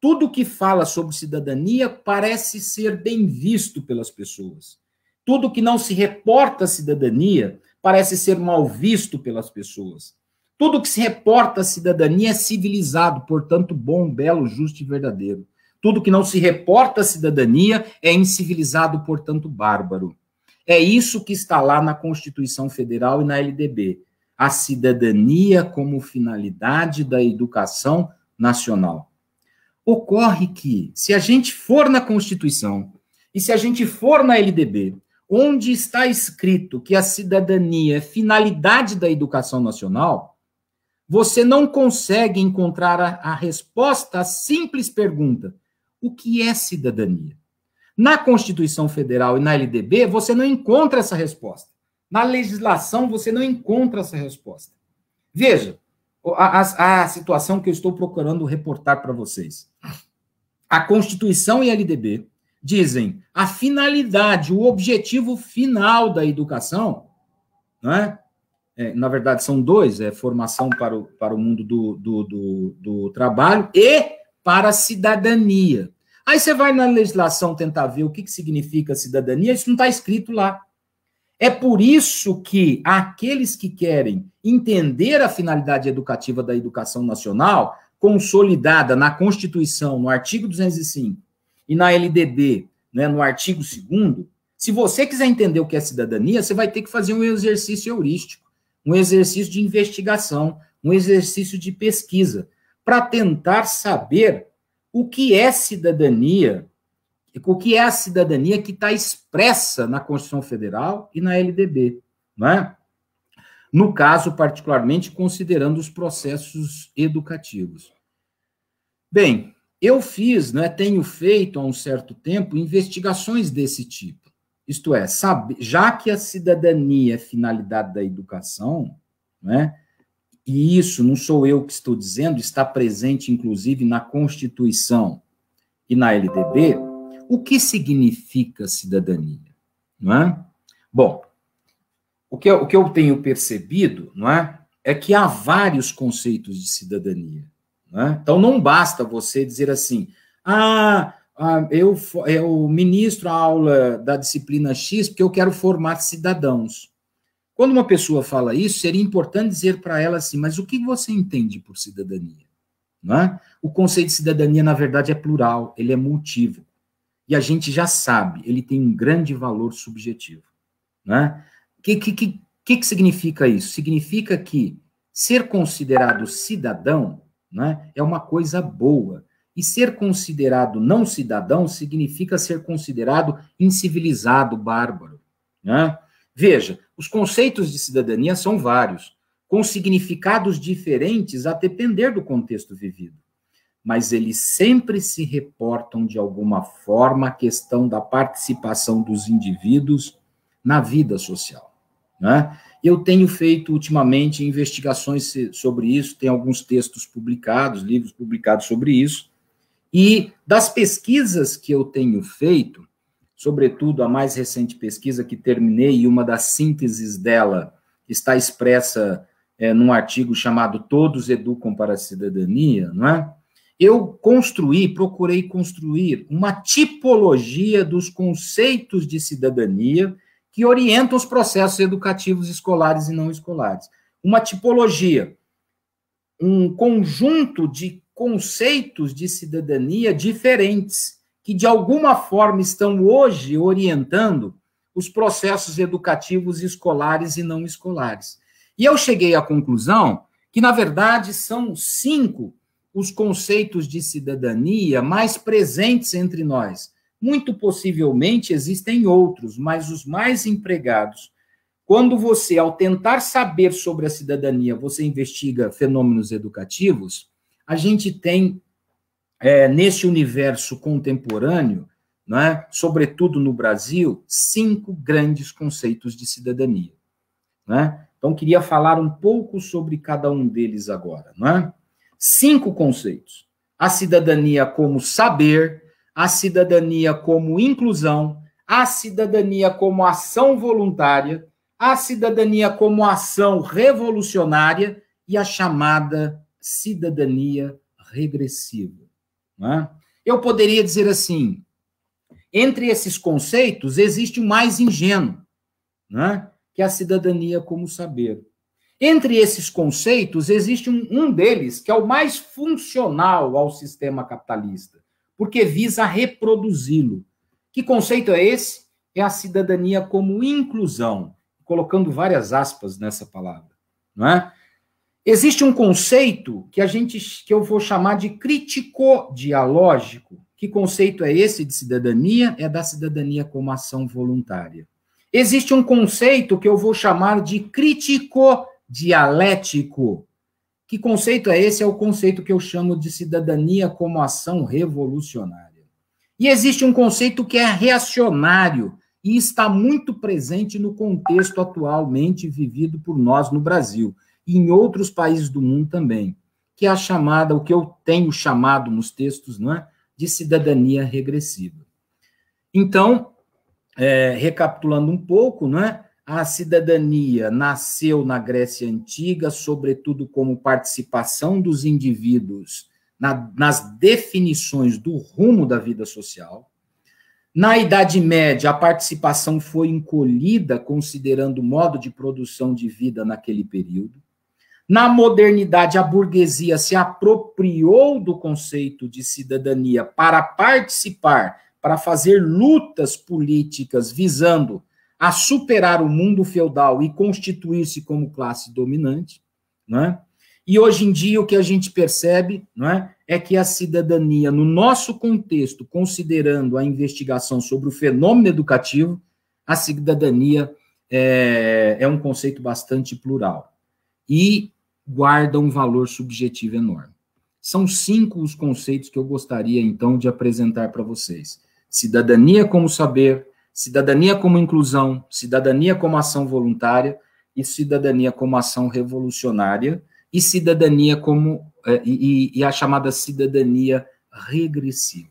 Tudo que fala sobre cidadania parece ser bem visto pelas pessoas. Tudo que não se reporta à cidadania parece ser mal visto pelas pessoas. Tudo que se reporta à cidadania é civilizado, portanto, bom, belo, justo e verdadeiro. Tudo que não se reporta à cidadania é incivilizado, portanto, bárbaro. É isso que está lá na Constituição Federal e na LDB. A cidadania como finalidade da educação nacional. Ocorre que, se a gente for na Constituição e se a gente for na LDB, onde está escrito que a cidadania é finalidade da educação nacional, você não consegue encontrar a, a resposta à simples pergunta: o que é cidadania? Na Constituição Federal e na LDB, você não encontra essa resposta. Na legislação, você não encontra essa resposta. Veja a, a, a situação que eu estou procurando reportar para vocês. A Constituição e a LDB dizem a finalidade, o objetivo final da educação, não é? é, na verdade são dois, é formação para o, para o mundo do, do, do, do trabalho e para a cidadania. Aí você vai na legislação tentar ver o que, que significa cidadania, isso não está escrito lá. É por isso que aqueles que querem entender a finalidade educativa da educação nacional, consolidada na Constituição, no artigo 205, e na LDB, né, no artigo 2, se você quiser entender o que é cidadania, você vai ter que fazer um exercício heurístico um exercício de investigação, um exercício de pesquisa, para tentar saber o que é cidadania, o que é a cidadania que está expressa na Constituição Federal e na LDB, não é? No caso, particularmente, considerando os processos educativos. Bem, eu fiz, né, tenho feito há um certo tempo investigações desse tipo. Isto é, sabe, já que a cidadania é finalidade da educação, né, e isso não sou eu que estou dizendo, está presente inclusive na Constituição e na LDB, o que significa cidadania? Não é? Bom, o que, eu, o que eu tenho percebido não é, é que há vários conceitos de cidadania. Não é? Então não basta você dizer assim, ah, ah, eu, eu ministro a aula da disciplina X porque eu quero formar cidadãos. Quando uma pessoa fala isso, seria importante dizer para ela assim, mas o que você entende por cidadania? Não é? O conceito de cidadania, na verdade, é plural, ele é multivo. E a gente já sabe, ele tem um grande valor subjetivo. O é? que, que, que, que significa isso? Significa que ser considerado cidadão né, é uma coisa boa, e ser considerado não cidadão significa ser considerado incivilizado, bárbaro. Né? Veja, os conceitos de cidadania são vários, com significados diferentes a depender do contexto vivido. Mas eles sempre se reportam de alguma forma à questão da participação dos indivíduos na vida social. Né? Eu tenho feito ultimamente investigações sobre isso, tem alguns textos publicados, livros publicados sobre isso, e das pesquisas que eu tenho feito, sobretudo a mais recente pesquisa que terminei e uma das sínteses dela está expressa é, num artigo chamado Todos Educam para a Cidadania, não é? Eu construí, procurei construir uma tipologia dos conceitos de cidadania que orientam os processos educativos escolares e não escolares. Uma tipologia, um conjunto de conceitos de cidadania diferentes, que de alguma forma estão hoje orientando os processos educativos escolares e não escolares. E eu cheguei à conclusão que, na verdade, são cinco os conceitos de cidadania mais presentes entre nós. Muito possivelmente existem outros, mas os mais empregados. Quando você, ao tentar saber sobre a cidadania, você investiga fenômenos educativos, a gente tem, é, universo contemporâneo, é, sobretudo no Brasil, cinco grandes conceitos de cidadania. é? Então, queria falar um pouco sobre cada um deles agora. é? Cinco conceitos: a cidadania como saber, a cidadania como inclusão, a cidadania como ação voluntária, a cidadania como ação revolucionária e a chamada cidadania regressiva. É? Eu poderia dizer assim: entre esses conceitos existe o mais ingênuo, é? que é a cidadania como saber. Entre esses conceitos existe um, um deles que é o mais funcional ao sistema capitalista, porque visa reproduzi-lo. Que conceito é esse? É a cidadania como inclusão, colocando várias aspas nessa palavra, não é? Existe um conceito que a gente que eu vou chamar de crítico-dialógico. Que conceito é esse de cidadania? É da cidadania como ação voluntária. Existe um conceito que eu vou chamar de crítico-dialético. Que conceito é esse? É o conceito que eu chamo de cidadania como ação revolucionária. E existe um conceito que é reacionário e está muito presente no contexto atualmente vivido por nós no Brasil e em outros países do mundo também, que é a chamada, o que eu tenho chamado nos textos, não é? de cidadania regressiva. Então, é, recapitulando um pouco, não é? a cidadania nasceu na Grécia Antiga, sobretudo como participação dos indivíduos na, nas definições do rumo da vida social. Na Idade Média, a participação foi encolhida, considerando o modo de produção de vida naquele período. Na modernidade, a burguesia se apropriou do conceito de cidadania para participar, para fazer lutas políticas visando a superar o mundo feudal e constituir-se como classe dominante, né? E hoje em dia o que a gente percebe, né, é que a cidadania no nosso contexto, considerando a investigação sobre o fenômeno educativo, a cidadania é, é um conceito bastante plural. E guarda um valor subjetivo enorme. São cinco os conceitos que eu gostaria, então, de apresentar para vocês: cidadania como saber, cidadania como inclusão, cidadania como ação voluntária e cidadania como ação revolucionária e cidadania como é, e, e, a chamada cidadania regressiva.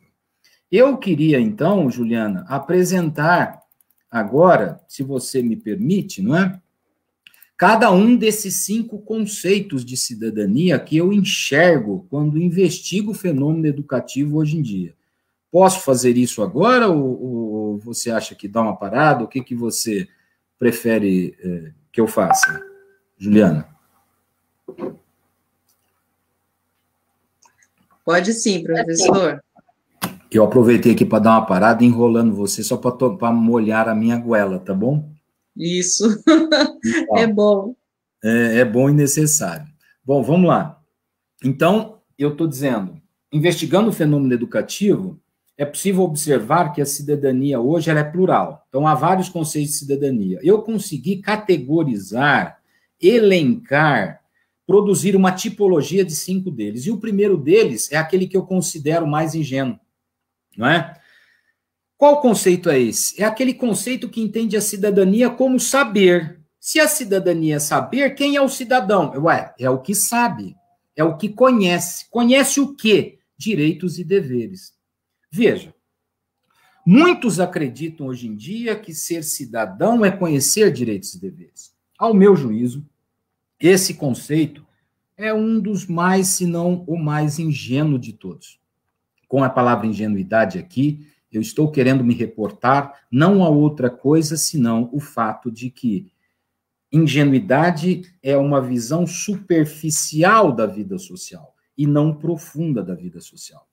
Eu queria então, Juliana, apresentar agora, se você me permite, não é? Cada um desses cinco conceitos de cidadania que eu enxergo quando investigo o fenômeno educativo hoje em dia. Posso fazer isso agora ou, ou você acha que dá uma parada? O que, que você prefere é, que eu faça? Juliana.
Pode sim, professor.
Eu aproveitei aqui para dar uma parada enrolando você só para molhar a minha goela, tá bom? Isso. Então, é bom. É, é bom e necessário. Bom, vamos lá. Então, eu estou dizendo, investigando o fenômeno educativo, é possível observar que a cidadania hoje é plural. Então, há vários conceitos de cidadania. Eu consegui categorizar, elencar, produzir uma tipologia de cinco deles. E o primeiro deles é aquele que eu considero mais ingênuo, não é? Qual conceito é esse? É aquele conceito que entende a cidadania como saber. Se a cidadania é saber, quem é o cidadão? É, ué, é o que sabe, é o que conhece. Conhece o quê? Direitos e deveres. Veja, muitos acreditam hoje em dia que ser cidadão é conhecer direitos e deveres. Ao meu juízo, esse conceito é um dos mais, se não o mais ingênuo de todos. Com a palavra ingenuidade aqui, eu estou querendo me reportar não a outra coisa senão o fato de que ingenuidade é uma visão superficial da vida social e não profunda da vida social.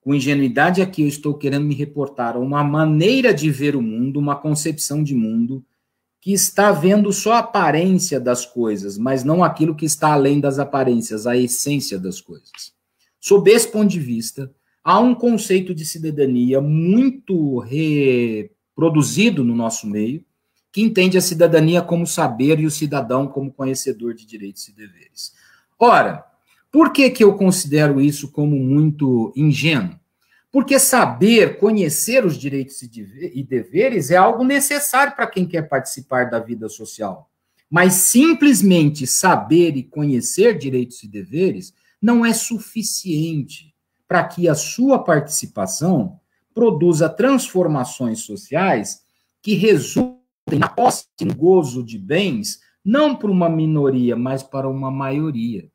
Com ingenuidade aqui eu estou querendo me reportar a uma maneira de ver o mundo, uma concepção de mundo que está vendo só a aparência das coisas, mas não aquilo que está além das aparências, a essência das coisas. Sob esse ponto de vista, há um conceito de cidadania muito reproduzido no nosso meio, que entende a cidadania como saber e o cidadão como conhecedor de direitos e deveres. Ora, por que, que eu considero isso como muito ingênuo? Porque saber, conhecer os direitos e deveres é algo necessário para quem quer participar da vida social. Mas simplesmente saber e conhecer direitos e deveres não é suficiente para que a sua participação produza transformações sociais que resultem na posse e gozo de bens, não para uma minoria, mas para uma maioria.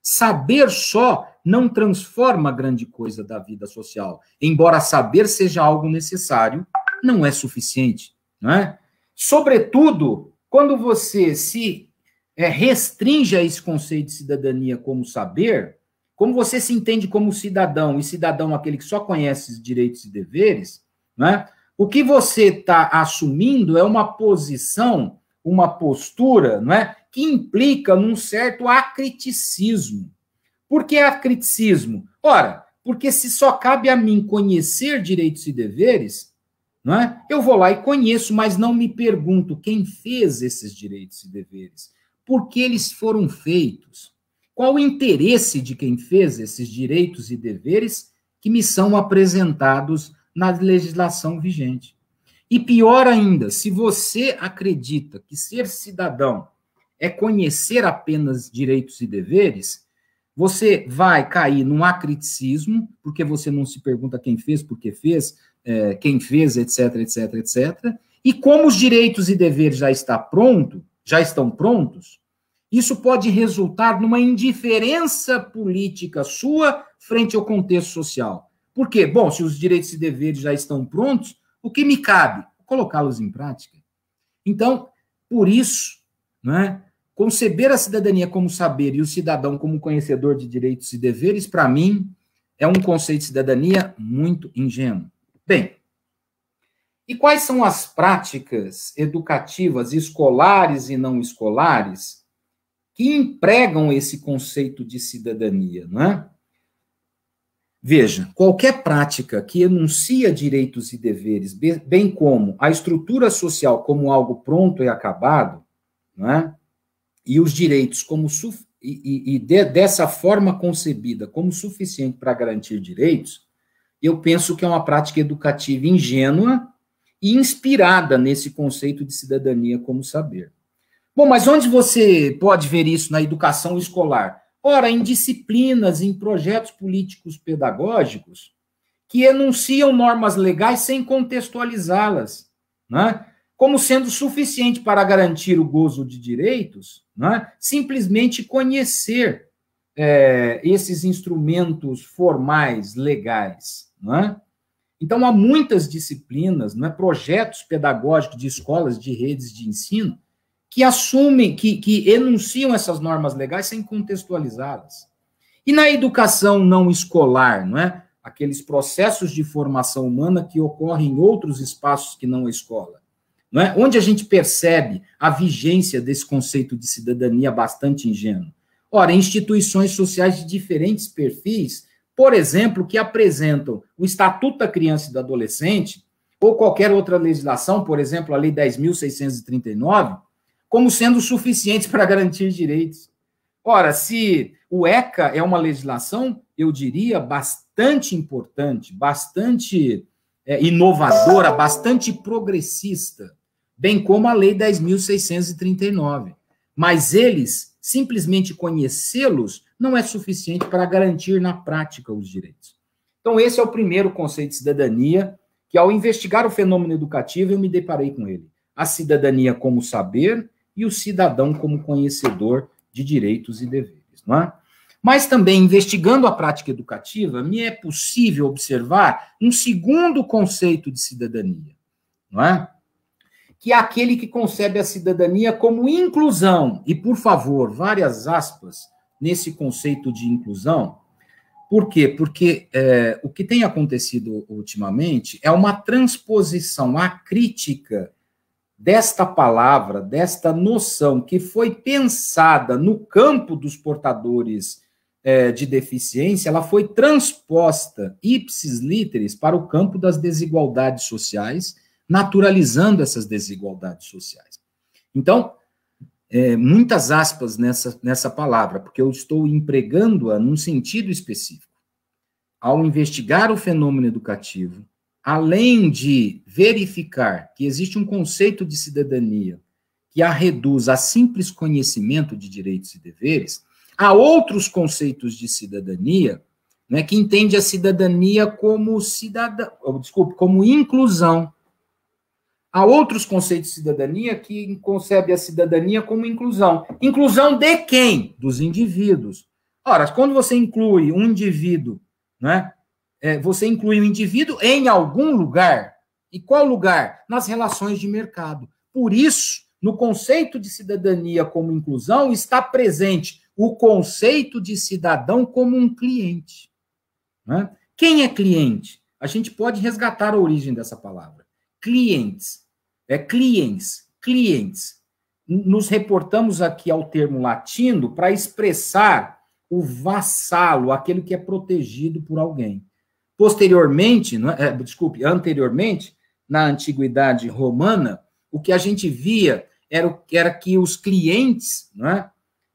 Saber só não transforma grande coisa da vida social. Embora saber seja algo necessário, não é suficiente. Não é? Sobretudo, quando você se é, restringe a esse conceito de cidadania como saber, como você se entende como cidadão e cidadão aquele que só conhece direitos e deveres, né? O que você está assumindo é uma posição, uma postura, não é, que implica num certo acriticismo. Por que acriticismo? Ora, porque se só cabe a mim conhecer direitos e deveres, não é? Eu vou lá e conheço, mas não me pergunto quem fez esses direitos e deveres, por que eles foram feitos, qual o interesse de quem fez esses direitos e deveres que me são apresentados na legislação vigente? E pior ainda, se você acredita que ser cidadão é conhecer apenas direitos e deveres, você vai cair num acriticismo, porque você não se pergunta quem fez, por que fez, é, quem fez, etc, etc, etc. E como os direitos e deveres já está pronto, já estão prontos, isso pode resultar numa indiferença política sua frente ao contexto social. Por quê? Bom, se os direitos e deveres já estão prontos, o que me cabe? Colocá-los em prática. Então, por isso, né, conceber a cidadania como saber e o cidadão como conhecedor de direitos e deveres, para mim, é um conceito de cidadania muito ingênuo. Bem, e quais são as práticas educativas escolares e não escolares que empregam esse conceito de cidadania, não é? Veja, qualquer prática que enuncia direitos e deveres, bem como a estrutura social como algo pronto e acabado, não é? e os direitos como e, e, e de, dessa forma concebida como suficiente para garantir direitos, eu penso que é uma prática educativa ingênua e inspirada nesse conceito de cidadania como saber. Bom, mas onde você pode ver isso na educação escolar? Ora, em disciplinas, em projetos políticos pedagógicos que enunciam normas legais sem contextualizá-las, né? como sendo suficiente para garantir o gozo de direitos, né? simplesmente conhecer é, esses instrumentos formais legais. Né? Então, há muitas disciplinas, né? projetos pedagógicos de escolas, de redes de ensino, que assumem, que, que enunciam essas normas legais sem contextualizá-las. E na educação não escolar, não é? Aqueles processos de formação humana que ocorrem em outros espaços que não a escola. Não é? Onde a gente percebe a vigência desse conceito de cidadania bastante ingênuo. Ora, instituições sociais de diferentes perfis, por exemplo, que apresentam o Estatuto da Criança e do Adolescente, ou qualquer outra legislação, por exemplo, a Lei 10.639, como sendo suficientes para garantir direitos. Ora, se o ECA é uma legislação, eu diria, bastante importante, bastante é, inovadora, bastante progressista, bem como a Lei 10.639. Mas eles, simplesmente conhecê-los, não é suficiente para garantir na prática os direitos. Então, esse é o primeiro conceito de cidadania, que ao investigar o fenômeno educativo, eu me deparei com ele. A cidadania como saber, e o cidadão como conhecedor de direitos e deveres, não é? Mas também investigando a prática educativa, me é possível observar um segundo conceito de cidadania, não é? Que é aquele que concebe a cidadania como inclusão. E por favor, várias aspas nesse conceito de inclusão. Por quê? Porque é, o que tem acontecido ultimamente é uma transposição acrítica desta palavra, desta noção que foi pensada no campo dos portadores é, de deficiência, ela foi transposta ipsis literis para o campo das desigualdades sociais, naturalizando essas desigualdades sociais. Então, é, muitas aspas nessa, nessa palavra, porque eu estou empregando-a num sentido específico. Ao investigar o fenômeno educativo, além de verificar que existe um conceito de cidadania que a reduz a simples conhecimento de direitos e deveres, há outros conceitos de cidadania né, que entende a cidadania como cidadã, oh, desculpe, como inclusão. Há outros conceitos de cidadania que concebe a cidadania como inclusão. Inclusão de quem? Dos indivíduos. Ora, quando você inclui um indivíduo né, é, você inclui o indivíduo em algum lugar. E qual lugar? Nas relações de mercado. Por isso, no conceito de cidadania como inclusão, está presente o conceito de cidadão como um cliente. Né? Quem é cliente? A gente pode resgatar a origem dessa palavra. Clientes. É clientes. Clientes. Nos reportamos aqui ao termo latino para expressar o vassalo, aquele que é protegido por alguém. Posteriormente, é? é, desculpe, anteriormente, na antiguidade romana, o que a gente via era, era que os clientes é,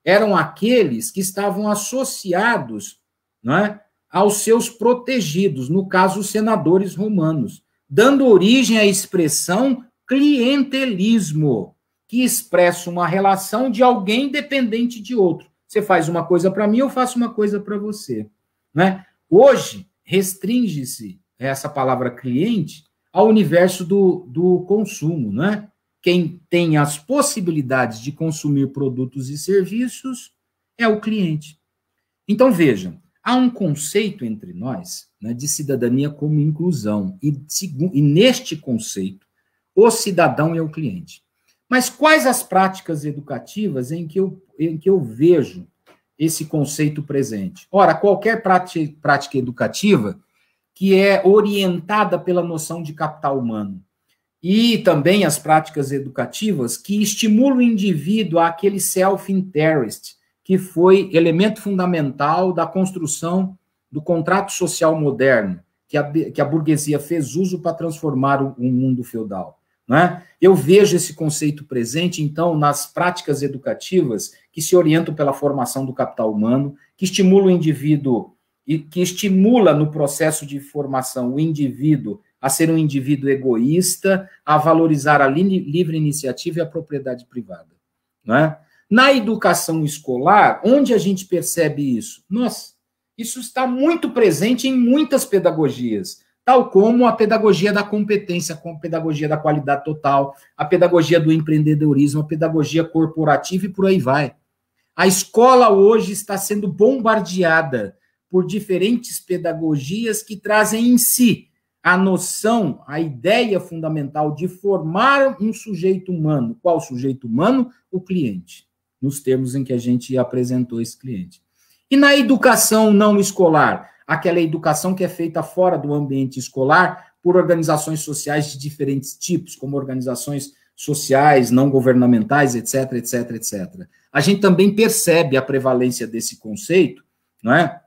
eram aqueles que estavam associados é, aos seus protegidos, no caso, os senadores romanos, dando origem à expressão clientelismo, que expressa uma relação de alguém dependente de outro. Você faz uma coisa para mim, eu faço uma coisa para você. Né? Hoje, restringe-se essa palavra cliente ao universo do, do consumo, né? Quem tem as possibilidades de consumir produtos e serviços é o cliente. Então vejam, há um conceito entre nós né, de cidadania como inclusão e, e neste conceito o cidadão é o cliente. Mas quais as práticas educativas em que eu, em que eu vejo esse conceito presente. Ora, qualquer prática educativa que é orientada pela noção de capital humano e também as práticas educativas que estimulam o indivíduo àquele self-interest, que foi elemento fundamental da construção do contrato social moderno, que a, que a burguesia fez uso para transformar o, o mundo feudal. Né? Eu vejo esse conceito presente, então, nas práticas educativas que se orientam pela formação do capital humano, que estimula o indivíduo e que estimula no processo de formação o indivíduo a ser um indivíduo egoísta, a valorizar a livre iniciativa e a propriedade privada. Né? Na educação escolar, onde a gente percebe isso? Nossa, isso está muito presente em muitas pedagogias tal como a pedagogia da competência, a pedagogia da qualidade total, a pedagogia do empreendedorismo, a pedagogia corporativa e por aí vai. A escola hoje está sendo bombardeada por diferentes pedagogias que trazem em si a noção, a ideia fundamental de formar um sujeito humano. Qual sujeito humano? O cliente, nos termos em que a gente apresentou esse cliente. E na educação não escolar? aquela educação que é feita fora do ambiente escolar por organizações sociais de diferentes tipos, como organizações sociais, não governamentais, etc, etc, etc. A gente também percebe a prevalência desse conceito, não é?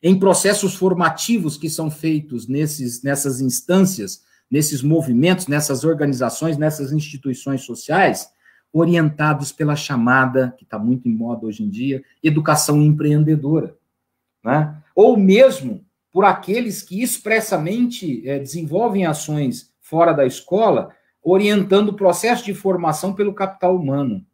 Em processos formativos que são feitos nesses, nessas instâncias, nesses movimentos, nessas organizações, nessas instituições sociais, orientados pela chamada, que está muito em moda hoje em dia, educação empreendedora né? ou mesmo por aqueles que expressamente é, desenvolvem ações fora da escola, orientando o processo de formação pelo capital humano,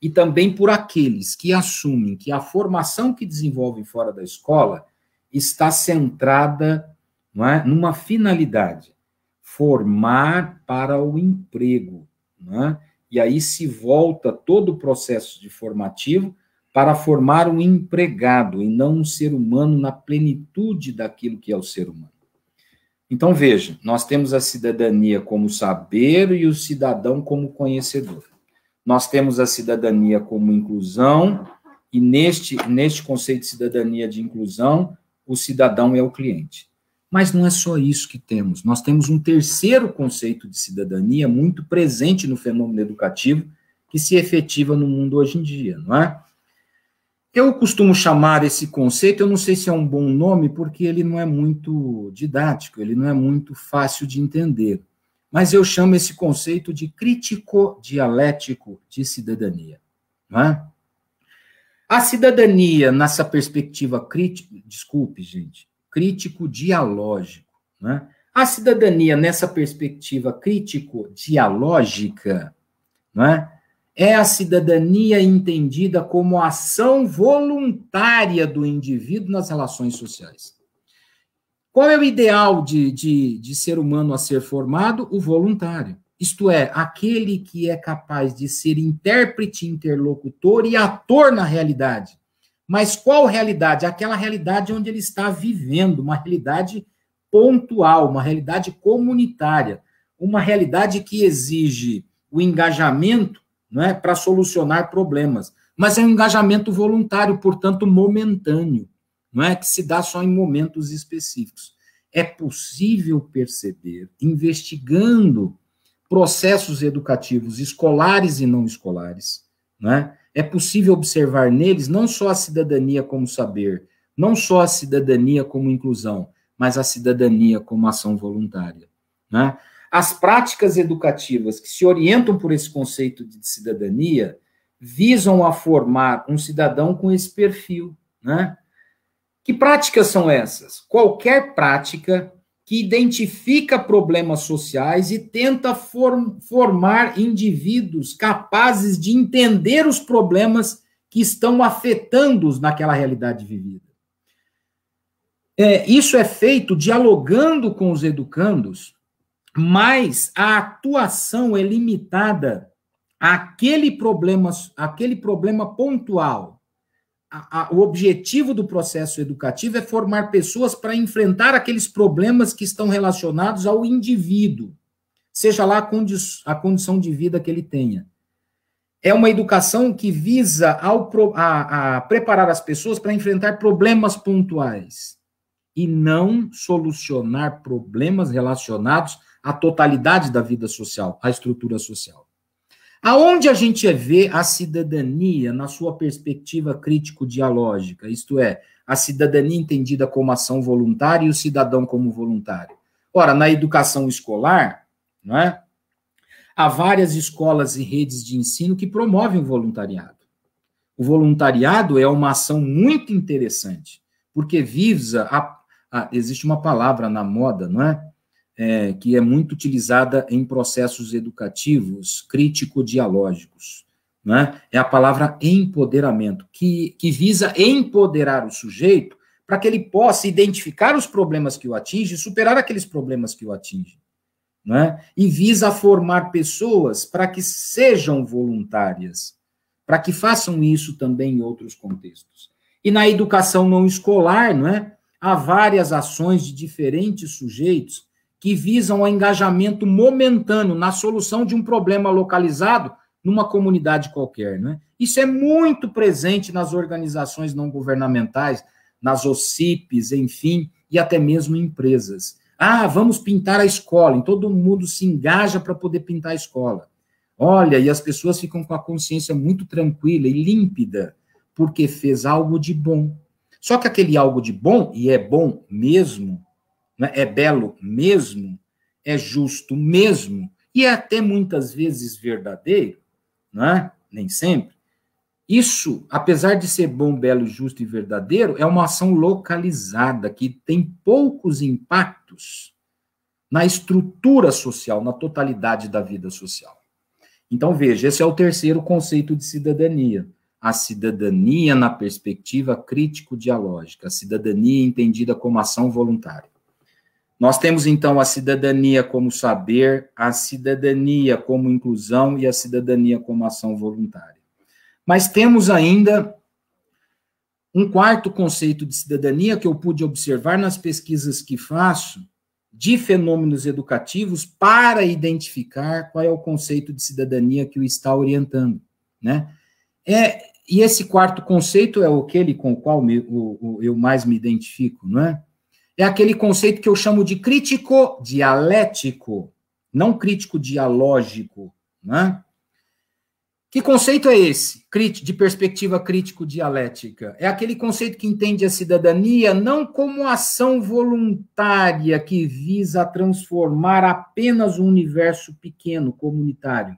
e também por aqueles que assumem que a formação que desenvolvem fora da escola está centrada não é, numa finalidade, formar para o emprego. Não é? E aí se volta todo o processo de formativo para formar um empregado e não um ser humano na plenitude daquilo que é o ser humano. Então veja, nós temos a cidadania como saber e o cidadão como conhecedor. Nós temos a cidadania como inclusão e neste neste conceito de cidadania de inclusão, o cidadão é o cliente. Mas não é só isso que temos. Nós temos um terceiro conceito de cidadania muito presente no fenômeno educativo que se efetiva no mundo hoje em dia, não é? Eu costumo chamar esse conceito, eu não sei se é um bom nome, porque ele não é muito didático, ele não é muito fácil de entender. Mas eu chamo esse conceito de crítico-dialético de cidadania. Não é? A cidadania, nessa perspectiva crítica, desculpe, gente, crítico-dialógico, é? A cidadania, nessa perspectiva crítico-dialógica, é? é a cidadania entendida como ação voluntária do indivíduo nas relações sociais. Qual é o ideal de, de, de ser humano a ser formado? O voluntário. Isto é, aquele que é capaz de ser intérprete, interlocutor e ator na realidade. Mas qual realidade? Aquela realidade onde ele está vivendo, uma realidade pontual, uma realidade comunitária, uma realidade que exige o engajamento não é? Para solucionar problemas. Mas é um engajamento voluntário, portanto, momentâneo, não é que se dá só em momentos específicos. É possível perceber, investigando processos educativos escolares e não escolares, não é? É possível observar neles não só a cidadania como saber, não só a cidadania como inclusão, mas a cidadania como ação voluntária, é? As práticas educativas que se orientam por esse conceito de cidadania visam a formar um cidadão com esse perfil, né? Que práticas são essas? Qualquer prática que identifica problemas sociais e tenta form formar indivíduos capazes de entender os problemas que estão afetando-os naquela realidade vivida. É, isso é feito dialogando com os educandos mas a atuação é limitada àquele problema, àquele problema pontual. A, a, o objetivo do processo educativo é formar pessoas para enfrentar aqueles problemas que estão relacionados ao indivíduo, seja lá a, condi a condição de vida que ele tenha. É uma educação que visa ao, a, a preparar as pessoas para enfrentar problemas pontuais e não solucionar problemas relacionados a totalidade da vida social, a estrutura social. Aonde a gente é vê a cidadania na sua perspectiva crítico-dialógica, isto é, a cidadania entendida como ação voluntária e o cidadão como voluntário? Ora, na educação escolar, não é? há várias escolas e redes de ensino que promovem o voluntariado. O voluntariado é uma ação muito interessante, porque visa a, a, existe uma palavra na moda, não é? é, que é muito utilizada em processos educativos crítico-dialógicos. Né? É a palavra empoderamento, que, que visa empoderar o sujeito para que ele possa identificar os problemas que o atingem, superar aqueles problemas que o atingem. Né? E visa formar pessoas para que sejam voluntárias, para que façam isso também em outros contextos. E na educação não escolar, não é? há várias ações de diferentes sujeitos que visam ao engajamento momentâneo na solução de um problema localizado numa comunidade qualquer. Né? Isso é muito presente nas organizações não governamentais, nas OCPs, enfim, e até mesmo em empresas. Ah, vamos pintar a escola, e todo mundo se engaja para poder pintar a escola. Olha, e as pessoas ficam com a consciência muito tranquila e límpida, porque fez algo de bom. Só que aquele algo de bom, e é bom mesmo, né? é belo mesmo, é justo mesmo, e é até muitas vezes verdadeiro, né? nem sempre. Isso, apesar de ser bom, belo, justo e verdadeiro, é uma ação localizada que tem poucos impactos na estrutura social, na totalidade da vida social. Então, veja, esse é o terceiro conceito de cidadania. A cidadania na perspectiva crítico-dialógica, a cidadania entendida como ação voluntária. Nós temos então a cidadania como saber, a cidadania como inclusão e a cidadania como ação voluntária. Mas temos ainda um quarto conceito de cidadania que eu pude observar nas pesquisas que faço de fenômenos educativos para identificar qual é o conceito de cidadania que o está orientando, né? É, e esse quarto conceito é aquele com o qual me, o, o, eu mais me identifico, não é? é aquele conceito que eu chamo de crítico dialético, não crítico dialógico, né? Que conceito é esse? De perspectiva crítico-dialética. É aquele conceito que entende a cidadania não como ação voluntária que visa transformar apenas um universo pequeno, comunitário,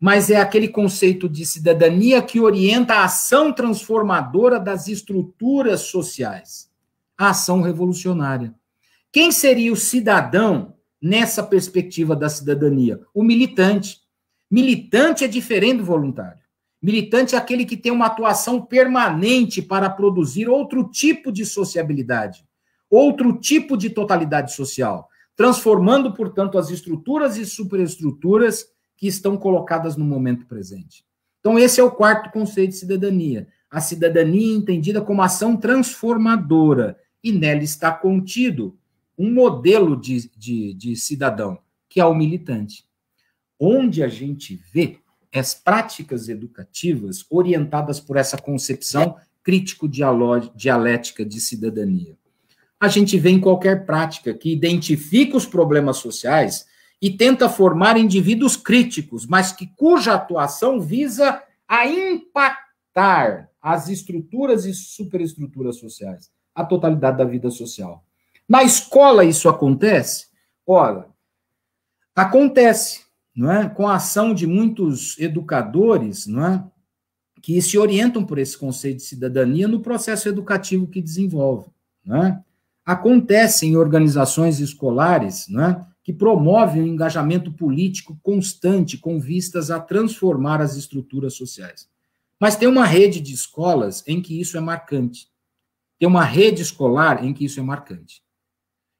mas é aquele conceito de cidadania que orienta a ação transformadora das estruturas sociais a ação revolucionária. Quem seria o cidadão nessa perspectiva da cidadania? O militante. Militante é diferente do voluntário. Militante é aquele que tem uma atuação permanente para produzir outro tipo de sociabilidade, outro tipo de totalidade social, transformando, portanto, as estruturas e superestruturas que estão colocadas no momento presente. Então, esse é o quarto conceito de cidadania. A cidadania entendida como ação transformadora, e nela está contido um modelo de, de, de cidadão, que é o militante. Onde a gente vê as práticas educativas orientadas por essa concepção crítico-dialética de cidadania. A gente vê em qualquer prática que identifica os problemas sociais e tenta formar indivíduos críticos, mas que cuja atuação visa a impactar as estruturas e superestruturas sociais a totalidade da vida social. Na escola isso acontece? Ora, acontece, não é? Com a ação de muitos educadores, não é? Que se orientam por esse conceito de cidadania no processo educativo que desenvolve, não é? Acontece em organizações escolares, não é? Que promovem um engajamento político constante com vistas a transformar as estruturas sociais. Mas tem uma rede de escolas em que isso é marcante. Tem uma rede escolar em que isso é marcante.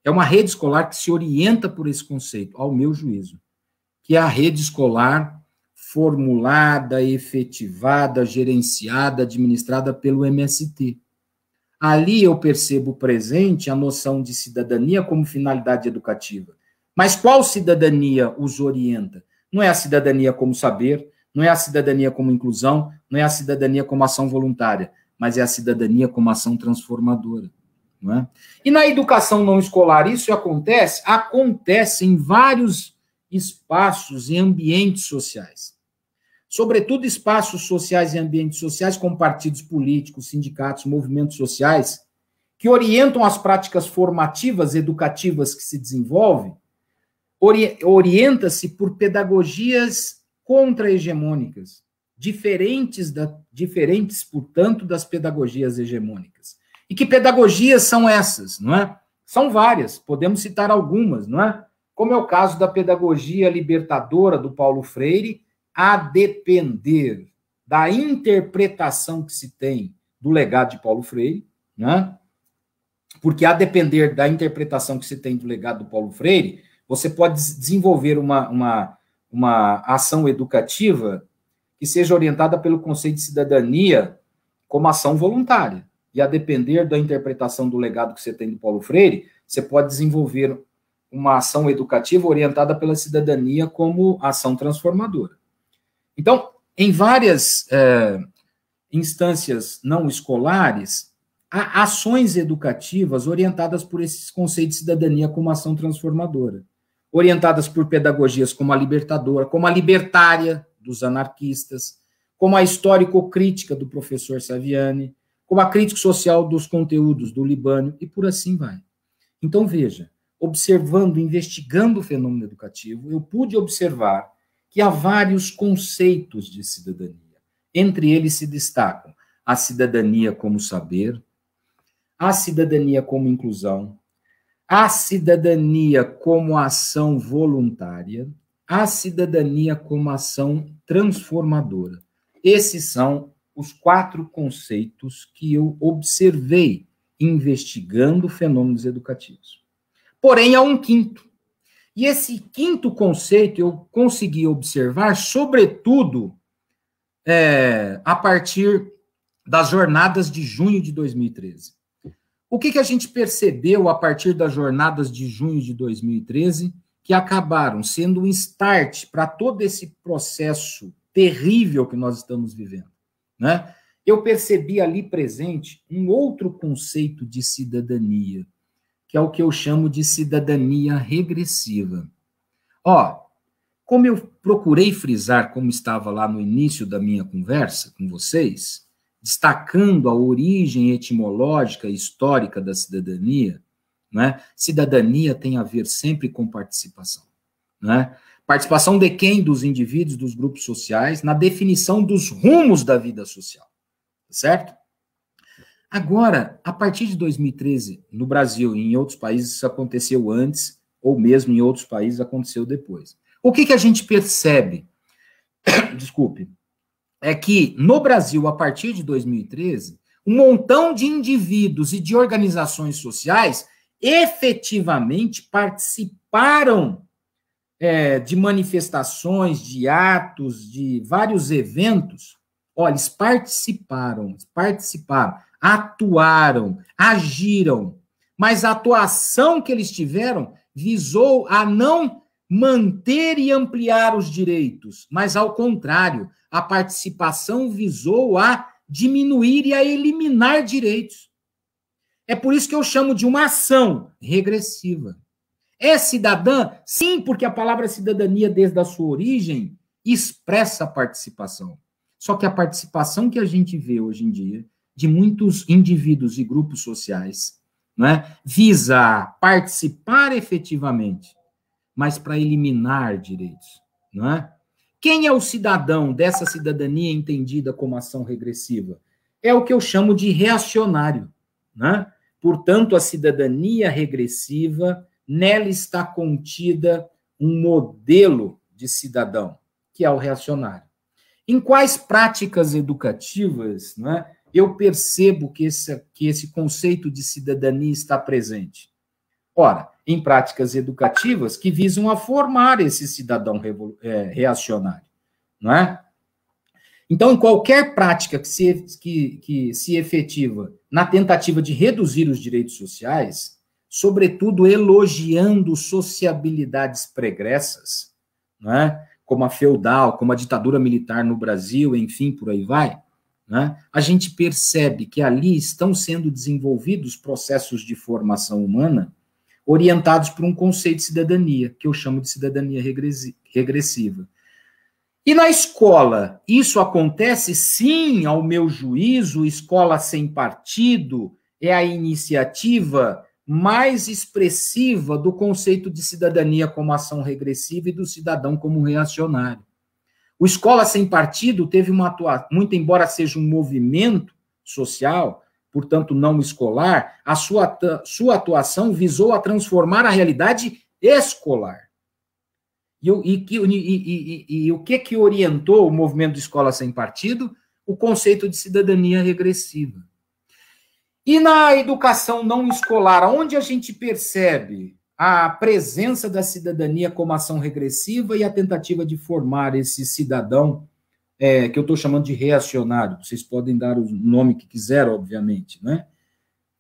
É uma rede escolar que se orienta por esse conceito, ao meu juízo, que é a rede escolar formulada, efetivada, gerenciada, administrada pelo MST. Ali eu percebo presente a noção de cidadania como finalidade educativa. Mas qual cidadania os orienta? Não é a cidadania como saber, não é a cidadania como inclusão, não é a cidadania como ação voluntária, mas é a cidadania como ação transformadora. Não é? E na educação não escolar, isso acontece? Acontece em vários espaços e ambientes sociais. Sobretudo espaços sociais e ambientes sociais com partidos políticos, sindicatos, movimentos sociais, que orientam as práticas formativas, educativas que se desenvolvem, orienta-se por pedagogias contra-hegemônicas, diferentes, da, diferentes, portanto, das pedagogias hegemônicas. E que pedagogias são essas, não é? São várias, podemos citar algumas, não é? Como é o caso da pedagogia libertadora do Paulo Freire, a depender da interpretação que se tem do legado de Paulo Freire, né? Porque a depender da interpretação que se tem do legado do Paulo Freire, você pode desenvolver uma, uma, uma ação educativa que seja orientada pelo conceito de cidadania como ação voluntária. E a depender da interpretação do legado que você tem do Paulo Freire, você pode desenvolver uma ação educativa orientada pela cidadania como ação transformadora. Então, em várias é, instâncias não escolares, há ações educativas orientadas por esses conceitos de cidadania como ação transformadora, orientadas por pedagogias como a libertadora, como a libertária, dos anarquistas, como a histórico-crítica do professor Saviani, como a crítica social dos conteúdos do Libânio, e por assim vai. Então, veja, observando, investigando o fenômeno educativo, eu pude observar que há vários conceitos de cidadania. Entre eles se destacam a cidadania como saber, a cidadania como inclusão, a cidadania como ação voluntária, a cidadania como ação transformadora. Esses são os quatro conceitos que eu observei investigando fenômenos educativos. Porém, há um quinto. E esse quinto conceito eu consegui observar, sobretudo, é, a partir das jornadas de junho de 2013. O que, que a gente percebeu a partir das jornadas de junho de 2013? que acabaram sendo um start para todo esse processo terrível que nós estamos vivendo, né? Eu percebi ali presente um outro conceito de cidadania, que é o que eu chamo de cidadania regressiva. Ó, como eu procurei frisar, como estava lá no início da minha conversa com vocês, destacando a origem etimológica e histórica da cidadania, né? Cidadania tem a ver sempre com participação. Né? Participação de quem? Dos indivíduos, dos grupos sociais, na definição dos rumos da vida social. Tá certo? Agora, a partir de 2013, no Brasil e em outros países, isso aconteceu antes, ou mesmo em outros países aconteceu depois. O que, que a gente percebe? Desculpe. É que no Brasil, a partir de 2013, um montão de indivíduos e de organizações sociais efetivamente participaram é, de manifestações, de atos, de vários eventos. Olha, eles participaram, participaram, atuaram, agiram, mas a atuação que eles tiveram visou a não manter e ampliar os direitos, mas ao contrário, a participação visou a diminuir e a eliminar direitos. É por isso que eu chamo de uma ação regressiva. É cidadã? Sim, porque a palavra cidadania, desde a sua origem, expressa a participação. Só que a participação que a gente vê hoje em dia, de muitos indivíduos e grupos sociais, né, visa participar efetivamente, mas para eliminar direitos. Né? Quem é o cidadão dessa cidadania entendida como ação regressiva? É o que eu chamo de reacionário. Né? Portanto, a cidadania regressiva, nela está contida um modelo de cidadão, que é o reacionário. Em quais práticas educativas né, eu percebo que esse, que esse conceito de cidadania está presente? Ora, em práticas educativas que visam a formar esse cidadão eh, reacionário. Não é? Então, em qualquer prática que se, que, que se efetiva na tentativa de reduzir os direitos sociais, sobretudo elogiando sociabilidades pregressas, né, como a feudal, como a ditadura militar no Brasil, enfim, por aí vai, né, a gente percebe que ali estão sendo desenvolvidos processos de formação humana orientados por um conceito de cidadania, que eu chamo de cidadania regressiva e na escola, isso acontece sim, ao meu juízo, escola sem partido é a iniciativa mais expressiva do conceito de cidadania como ação regressiva e do cidadão como reacionário. O Escola Sem Partido teve uma atuação, muito embora seja um movimento social, portanto não escolar, a sua, sua atuação visou a transformar a realidade escolar. E, e, e, e, o que que orientou o movimento de escola sem partido? O conceito de cidadania regressiva. E na educação não escolar, onde a gente percebe a presença da cidadania como ação regressiva e a tentativa de formar esse cidadão é, que eu estou chamando de reacionário, vocês podem dar o nome que quiser, obviamente, né?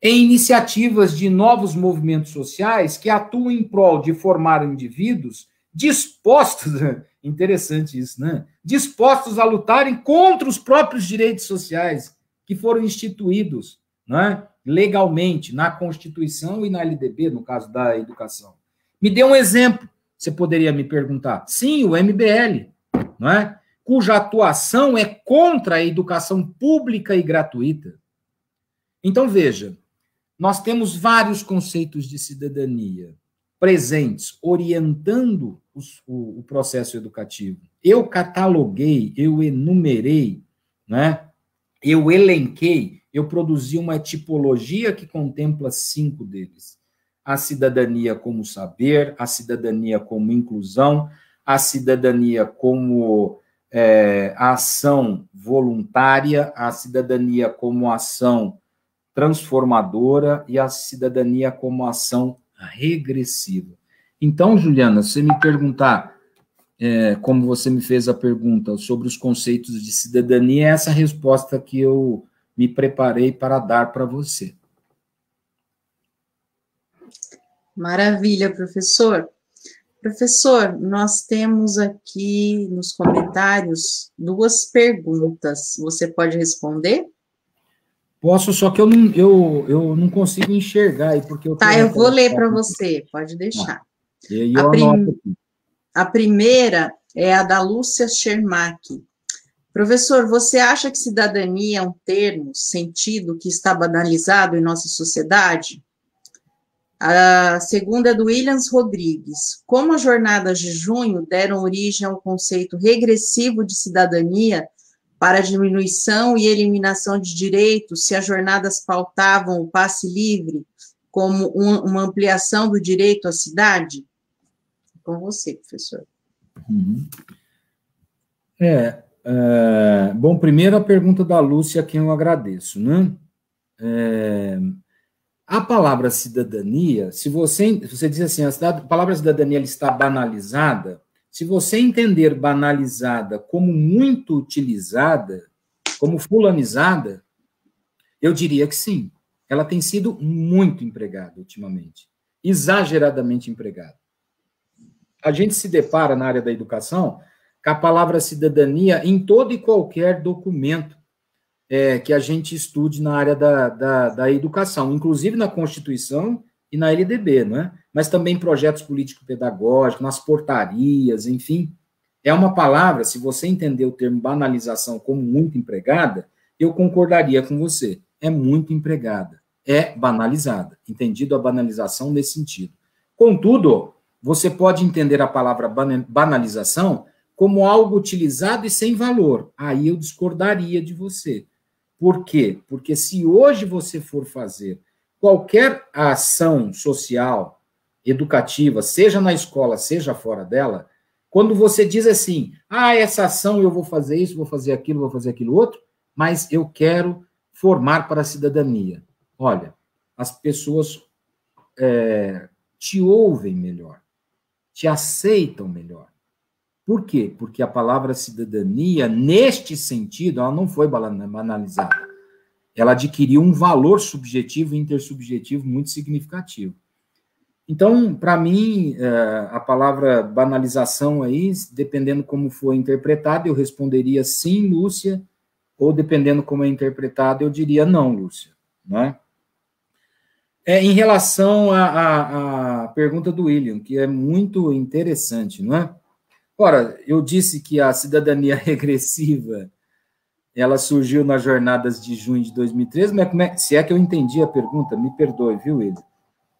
em iniciativas de novos movimentos sociais que atuam em prol de formar indivíduos dispostos, interessante isso, né? Dispostos a lutarem contra os próprios direitos sociais que foram instituídos, né? Legalmente na Constituição e na LDB, no caso da educação. Me dê um exemplo, você poderia me perguntar. Sim, o MBL, não é? Cuja atuação é contra a educação pública e gratuita. Então veja, nós temos vários conceitos de cidadania presentes, orientando os, o, o, processo educativo. Eu cataloguei, eu enumerei, né? eu elenquei, eu produzi uma tipologia que contempla cinco deles: a cidadania como saber, a cidadania como inclusão, a cidadania como é, ação voluntária, a cidadania como ação transformadora e a cidadania como ação regressiva. Então, Juliana, se você me perguntar, é, como você me fez a pergunta sobre os conceitos de cidadania, é essa resposta que eu me preparei para dar para você.
Maravilha, professor. Professor, nós temos aqui nos comentários duas perguntas. Você pode responder? Posso,
só que eu não, eu, eu não consigo enxergar aí, porque eu Tá, eu vou ler para
você, pode deixar. Ah, e a, prim... a primeira é a da Lúcia Schermack. Professor, você acha que cidadania é um termo, sentido que está banalizado em nossa sociedade? A segunda é do Williams Rodrigues. Como as jornadas de junho deram origem ao conceito regressivo de cidadania para a diminuição e eliminação de direitos se as jornadas pautavam o passe livre como uma ampliação do direito à cidade? Com você, professor. Uhum.
É, é, bom, primeiro a pergunta da Lúcia, a quem eu agradeço, né? É, a palavra cidadania, se você, você diz assim, a, cidad, a palavra cidadania está banalizada, se você entender banalizada como muito utilizada, como fulanizada, eu diria que sim. Ela tem sido muito empregada ultimamente, exageradamente empregada. A gente se depara na área da educação com a palavra cidadania em todo e qualquer documento é, que a gente estude na área da, da, da educação, inclusive na Constituição e na LDB, não é? Mas também projetos político-pedagógicos, nas portarias, enfim. É uma palavra, se você entender o termo banalização como muito empregada, eu concordaria com você. É muito empregada, é banalizada. Entendido a banalização nesse sentido. Contudo, você pode entender a palavra banalização como algo utilizado e sem valor. Aí eu discordaria de você. Por quê? Porque se hoje você for fazer qualquer ação social, educativa, seja na escola, seja fora dela, quando você diz assim, ah, essa ação eu vou fazer isso, vou fazer aquilo, vou fazer aquilo outro, mas eu quero formar para a cidadania. Olha, as pessoas é, te ouvem melhor, te aceitam melhor. Por quê? Porque a palavra cidadania, neste sentido, ela não foi banalizada ela adquiriu um valor subjetivo e intersubjetivo muito significativo. Então, para mim, é, a palavra banalização aí, dependendo como for interpretada, eu responderia sim, Lúcia, ou dependendo como é interpretada, eu diria não, Lúcia. Né? É, em relação à pergunta do William, que é muito interessante, não é? Ora, eu disse que a cidadania regressiva ela surgiu nas jornadas de junho de 2013, mas é, se é que eu entendi a pergunta, me perdoe, viu, Ed,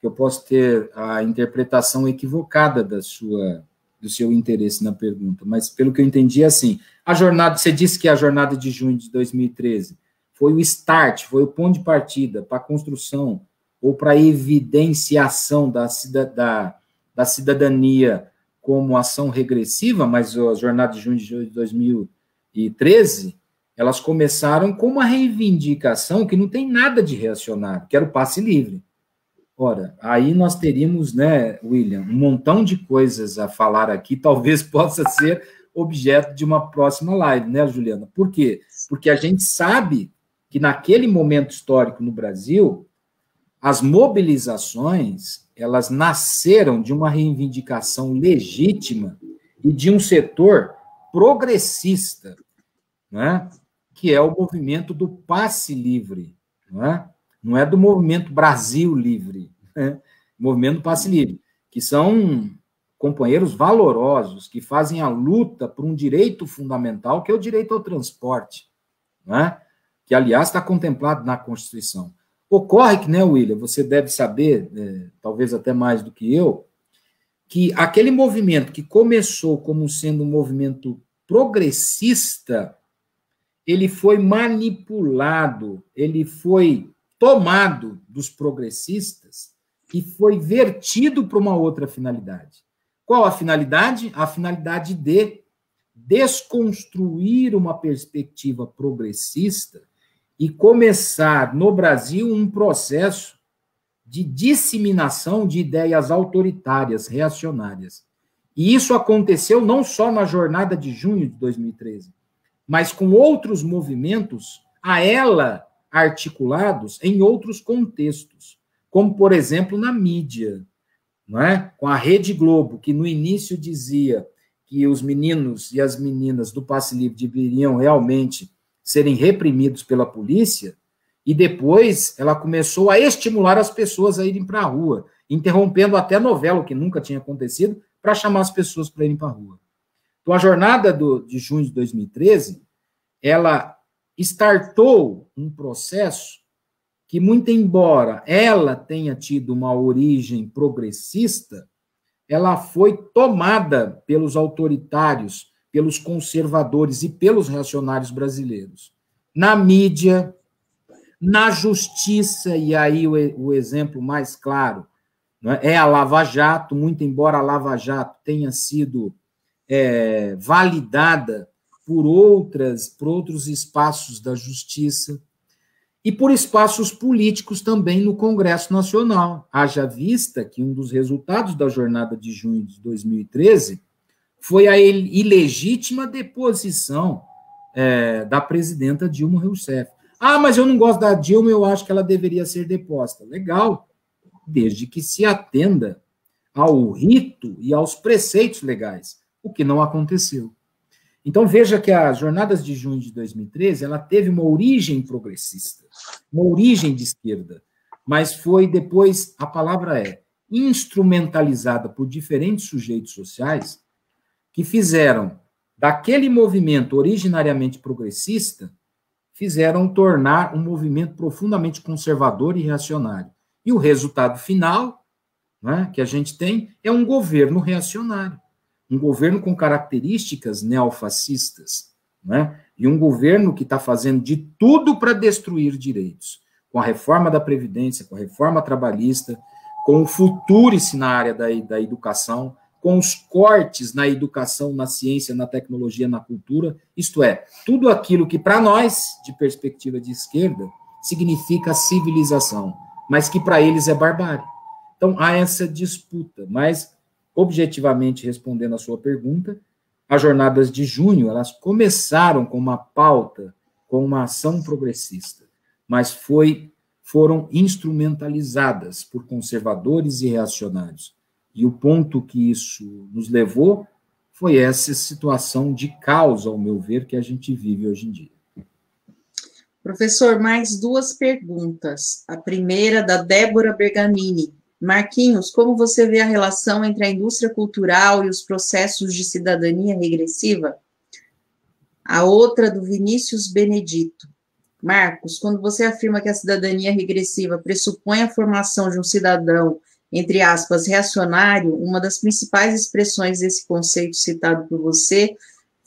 Que eu posso ter a interpretação equivocada da sua do seu interesse na pergunta, mas pelo que eu entendi é assim, a jornada, você disse que a jornada de junho de 2013 foi o start, foi o ponto de partida para a construção ou para a evidenciação da, da, da cidadania como ação regressiva, mas a jornada de junho de 2013 elas começaram com uma reivindicação que não tem nada de reacionário, que era o passe livre. Ora, aí nós teríamos, né, William, um montão de coisas a falar aqui, talvez possa ser objeto de uma próxima live, né, Juliana? Por quê? Porque a gente sabe que naquele momento histórico no Brasil, as mobilizações, elas nasceram de uma reivindicação legítima e de um setor progressista, né? que é o movimento do passe livre, não é? Não é do movimento Brasil livre, né? movimento do passe livre, que são companheiros valorosos que fazem a luta por um direito fundamental que é o direito ao transporte, é? que aliás está contemplado na Constituição. Ocorre que, né, William, você deve saber, é, talvez até mais do que eu, que aquele movimento que começou como sendo um movimento progressista ele foi manipulado, ele foi tomado dos progressistas e foi vertido para uma outra finalidade. Qual a finalidade? A finalidade de desconstruir uma perspectiva progressista e começar no Brasil um processo de disseminação de ideias autoritárias, reacionárias. E isso aconteceu não só na jornada de junho de 2013, mas com outros movimentos a ela articulados em outros contextos, como, por exemplo, na mídia, não é? com a Rede Globo, que no início dizia que os meninos e as meninas do passe livre deveriam realmente serem reprimidos pela polícia, e depois ela começou a estimular as pessoas a irem para a rua, interrompendo até novela, o que nunca tinha acontecido, para chamar as pessoas para irem para a rua. Então, a jornada do, de junho de 2013, ela startou um processo que, muito embora ela tenha tido uma origem progressista, ela foi tomada pelos autoritários, pelos conservadores e pelos reacionários brasileiros. Na mídia, na justiça, e aí o, o exemplo mais claro é? é a Lava Jato, muito embora a Lava Jato tenha sido é, validada por outras, por outros espaços da justiça e por espaços políticos também no Congresso Nacional. Haja vista que um dos resultados da jornada de junho de 2013 foi a ilegítima deposição é, da presidenta Dilma Rousseff. Ah, mas eu não gosto da Dilma, eu acho que ela deveria ser deposta. Legal, desde que se atenda ao rito e aos preceitos legais o que não aconteceu. Então veja que as jornadas de junho de 2013 ela teve uma origem progressista, uma origem de esquerda, mas foi depois a palavra é instrumentalizada por diferentes sujeitos sociais que fizeram daquele movimento originariamente progressista fizeram tornar um movimento profundamente conservador e reacionário. E o resultado final né, que a gente tem é um governo reacionário um governo com características neofascistas, né? e um governo que está fazendo de tudo para destruir direitos, com a reforma da Previdência, com a reforma trabalhista, com o futuro na área da, da educação, com os cortes na educação, na ciência, na tecnologia, na cultura, isto é, tudo aquilo que para nós, de perspectiva de esquerda, significa civilização, mas que para eles é barbárie. Então há essa disputa, mas objetivamente respondendo a sua pergunta, as jornadas de junho, elas começaram com uma pauta, com uma ação progressista, mas foi, foram instrumentalizadas por conservadores e reacionários. E o ponto que isso nos levou foi essa situação de caos, ao meu ver, que a gente vive hoje em dia.
Professor, mais duas perguntas. A primeira da Débora Bergamini. Marquinhos, como você vê a relação entre a indústria cultural e os processos de cidadania regressiva? A outra do Vinícius Benedito. Marcos, quando você afirma que a cidadania regressiva pressupõe a formação de um cidadão, entre aspas, reacionário, uma das principais expressões desse conceito citado por você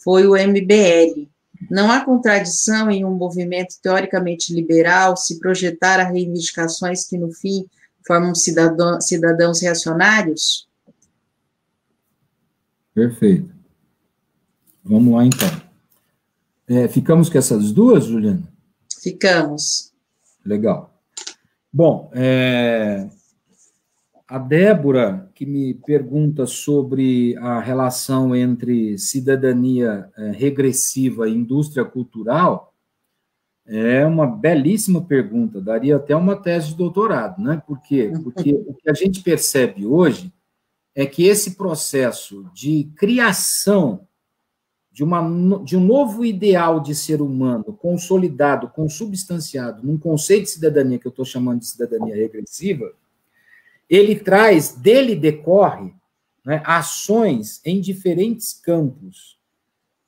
foi o MBL. Não há contradição em um movimento teoricamente liberal se projetar a reivindicações que, no fim, formam cidadão, cidadãos reacionários?
Perfeito. Vamos lá, então. É, ficamos com essas duas, Juliana? Ficamos. Legal. Bom, é, a Débora, que me pergunta sobre a relação entre cidadania é, regressiva e indústria cultural, é uma belíssima pergunta, daria até uma tese de doutorado, né? Por quê? Porque o que a gente percebe hoje é que esse processo de criação de, uma, de um novo ideal de ser humano consolidado, consubstanciado num conceito de cidadania que eu estou chamando de cidadania regressiva, ele traz, dele decorre né, ações em diferentes campos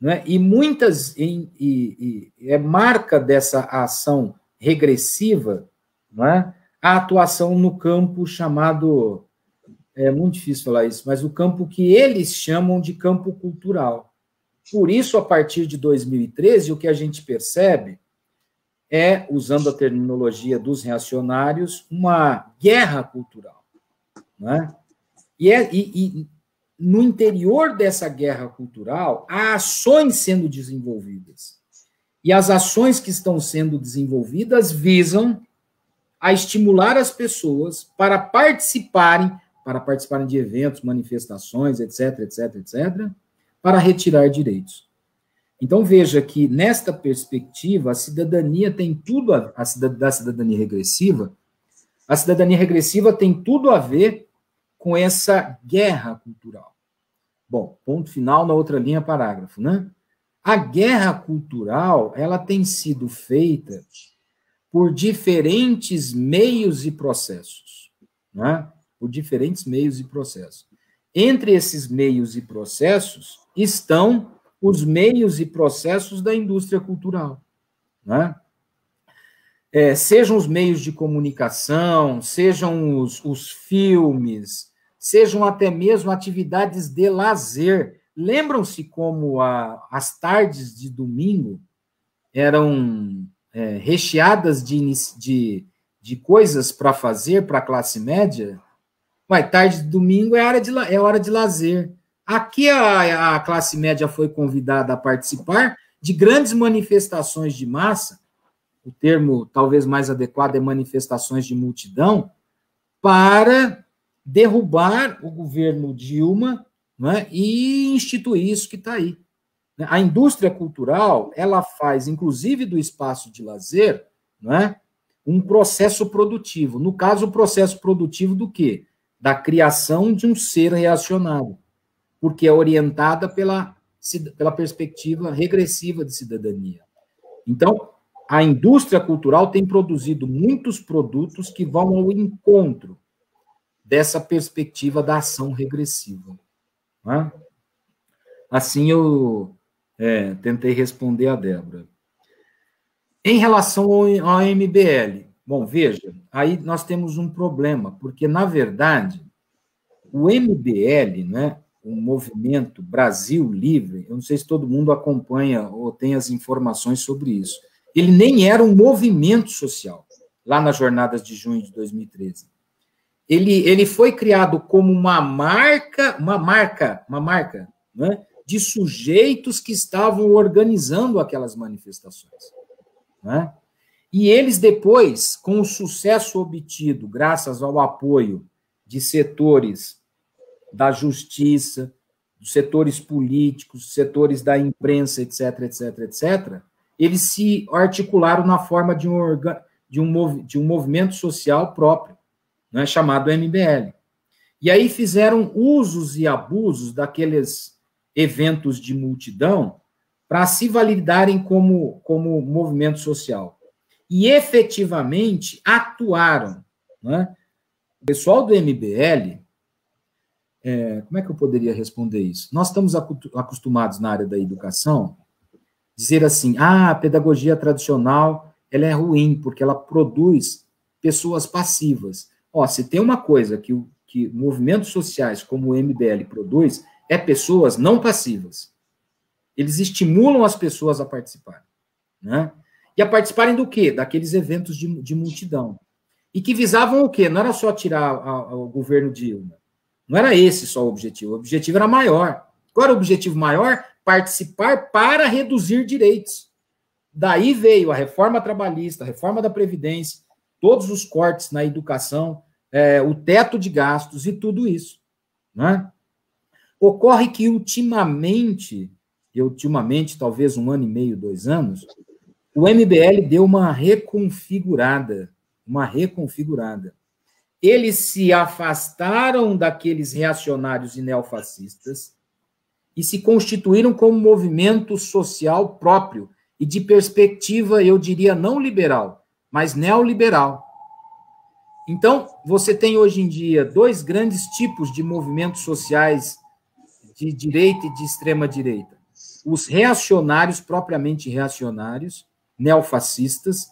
né? E muitas, e, e é marca dessa ação regressiva, né? a atuação no campo chamado, é muito difícil falar isso, mas o campo que eles chamam de campo cultural. Por isso, a partir de 2013, o que a gente percebe é, usando a terminologia dos reacionários, uma guerra cultural. Né? E, é, e, e, no interior dessa guerra cultural, há ações sendo desenvolvidas. E as ações que estão sendo desenvolvidas visam a estimular as pessoas para participarem, para participarem de eventos, manifestações, etc, etc, etc, para retirar direitos. Então veja que nesta perspectiva a cidadania tem tudo a, a da cidadania regressiva, a cidadania regressiva tem tudo a ver com essa guerra cultural? Bom, ponto final na outra linha, parágrafo, né? A guerra cultural, ela tem sido feita por diferentes meios e processos, né? Por diferentes meios e processos. Entre esses meios e processos estão os meios e processos da indústria cultural, né? É, sejam os meios de comunicação, sejam os, os filmes, sejam até mesmo atividades de lazer. Lembram-se como a, as tardes de domingo eram é, recheadas de, de, de coisas para fazer para a classe média? Vai, tarde de domingo é, hora de, é hora de lazer. Aqui a, a classe média foi convidada a participar de grandes manifestações de massa, o termo talvez mais adequado é manifestações de multidão, para derrubar o governo Dilma né, e instituir isso que está aí. Né. A indústria cultural ela faz, inclusive do espaço de lazer, né, um processo produtivo. No caso, o processo produtivo do quê? Da criação de um ser reacionário, porque é orientada pela, pela perspectiva regressiva de cidadania. Então, a indústria cultural tem produzido muitos produtos que vão ao encontro dessa perspectiva da ação regressiva. É? Assim eu é, tentei responder a Débora. Em relação ao, ao MBL, bom, veja, aí nós temos um problema, porque, na verdade, o MBL, né, o movimento Brasil Livre, eu não sei se todo mundo acompanha ou tem as informações sobre isso, ele nem era um movimento social lá nas jornadas de junho de 2013 ele, ele foi criado como uma marca, uma marca, uma marca, né, de sujeitos que estavam organizando aquelas manifestações, né? E eles depois, com o sucesso obtido graças ao apoio de setores da justiça, dos setores políticos, setores da imprensa, etc, etc, etc, eles se articularam na forma de um, de um, mov... de um movimento social próprio né, chamado MBL. E aí fizeram usos e abusos daqueles eventos de multidão para se validarem como, como movimento social. E efetivamente atuaram. Né? O pessoal do MBL, é, como é que eu poderia responder isso? Nós estamos acostumados na área da educação dizer assim, ah, a pedagogia tradicional ela é ruim porque ela produz pessoas passivas. Ó, se tem uma coisa que, que movimentos sociais como o MBL produz, é pessoas não passivas. Eles estimulam as pessoas a participarem. Né? E a participarem do quê? Daqueles eventos de, de multidão. E que visavam o quê? Não era só tirar o governo Dilma. Não era esse só o objetivo. O objetivo era maior. Agora, o objetivo maior? Participar para reduzir direitos. Daí veio a reforma trabalhista, a reforma da Previdência, todos os cortes na educação, é, o teto de gastos e tudo isso. Né? Ocorre que ultimamente, e ultimamente, talvez um ano e meio, dois anos, o MBL deu uma reconfigurada, uma reconfigurada. Eles se afastaram daqueles reacionários e neofascistas e se constituíram como movimento social próprio e de perspectiva, eu diria, não liberal, mas neoliberal então, você tem hoje em dia dois grandes tipos de movimentos sociais de direita e de extrema direita. Os reacionários, propriamente reacionários, neofascistas,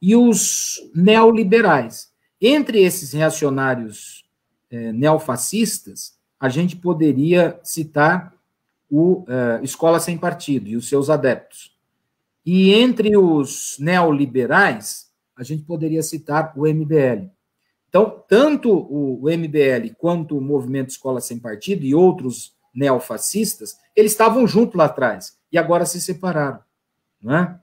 e os neoliberais. Entre esses reacionários eh, neofascistas, a gente poderia citar o eh, Escola Sem Partido e os seus adeptos. E entre os neoliberais, a gente poderia citar o MBL. Então, tanto o MBL quanto o Movimento Escola Sem Partido e outros neofascistas, eles estavam juntos lá atrás e agora se separaram. Né?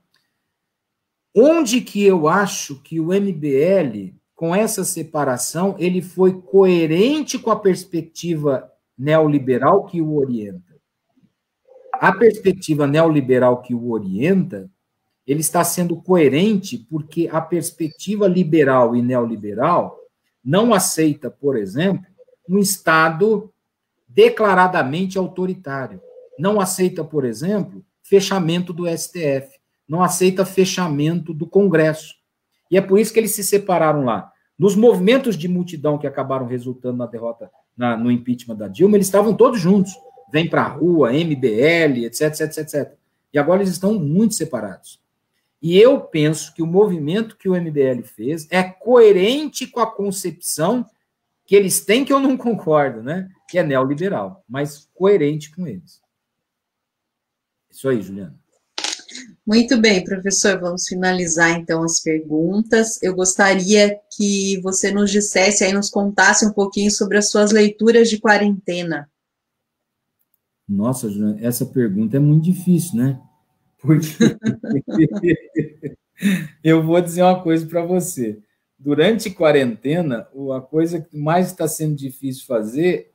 Onde que eu acho que o MBL, com essa separação, ele foi coerente com a perspectiva neoliberal que o orienta? A perspectiva neoliberal que o orienta, ele está sendo coerente porque a perspectiva liberal e neoliberal não aceita, por exemplo, um Estado declaradamente autoritário. Não aceita, por exemplo, fechamento do STF. Não aceita fechamento do Congresso. E é por isso que eles se separaram lá. Nos movimentos de multidão que acabaram resultando na derrota, na, no impeachment da Dilma, eles estavam todos juntos. Vem para a rua, MBL, etc, etc, etc. E agora eles estão muito separados. E eu penso que o movimento que o MBL fez é coerente com a concepção que eles têm, que eu não concordo, né? Que é neoliberal, mas coerente com eles. Isso aí, Juliana.
Muito bem, professor, vamos finalizar então as perguntas. Eu gostaria que você nos dissesse aí, nos contasse um pouquinho sobre as suas leituras de quarentena.
Nossa, Juliana, essa pergunta é muito difícil, né? Porque eu vou dizer uma coisa para você. Durante quarentena, a coisa que mais está sendo difícil fazer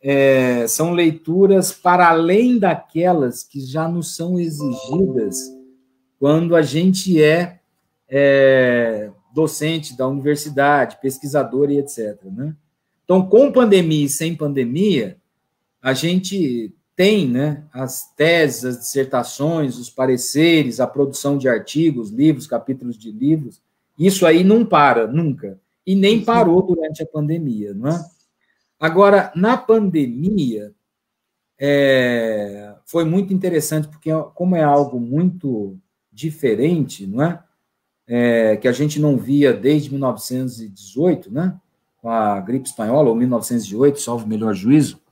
é, são leituras para além daquelas que já nos são exigidas quando a gente é, é docente da universidade, pesquisador e etc. Né? Então, com pandemia e sem pandemia, a gente tem né, as teses, as dissertações, os pareceres, a produção de artigos, livros, capítulos de livros, isso aí não para nunca. E nem uhum. parou durante a pandemia, não é? Agora, na pandemia, é, foi muito interessante, porque é, como é algo muito diferente, não é? é? que a gente não via desde 1918, né? com a gripe espanhola, ou 1908, salvo o melhor juízo,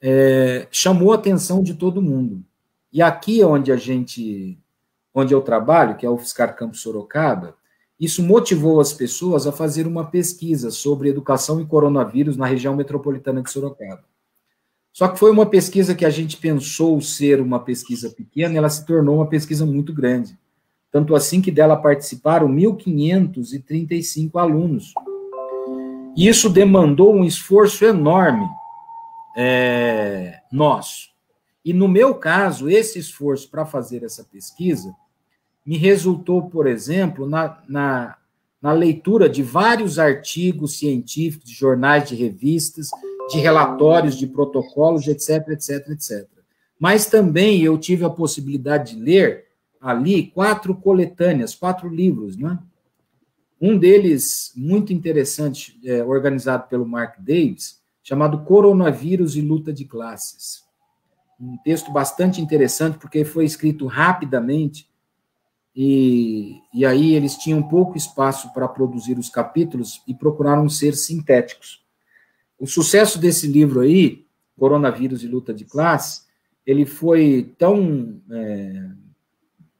é, chamou a atenção de todo mundo. E aqui é onde a gente, onde eu trabalho, que é o Fiscar Campo Sorocaba, isso motivou as pessoas a fazer uma pesquisa sobre educação e coronavírus na região metropolitana de Sorocaba. Só que foi uma pesquisa que a gente pensou ser uma pesquisa pequena, ela se tornou uma pesquisa muito grande. Tanto assim que dela participaram 1.535 alunos. E isso demandou um esforço enorme é, nosso. E no meu caso, esse esforço para fazer essa pesquisa me resultou, por exemplo, na, na, na leitura de vários artigos científicos, de jornais, de revistas, de relatórios, de protocolos, etc, etc, etc. Mas também eu tive a possibilidade de ler ali quatro coletâneas, quatro livros, né? Um deles, muito interessante, é, organizado pelo Mark Davis, chamado Coronavírus e Luta de Classes. Um texto bastante interessante, porque foi escrito rapidamente, e, e aí eles tinham pouco espaço para produzir os capítulos e procuraram ser sintéticos. O sucesso desse livro aí, Coronavírus e Luta de Classes, ele foi tão é,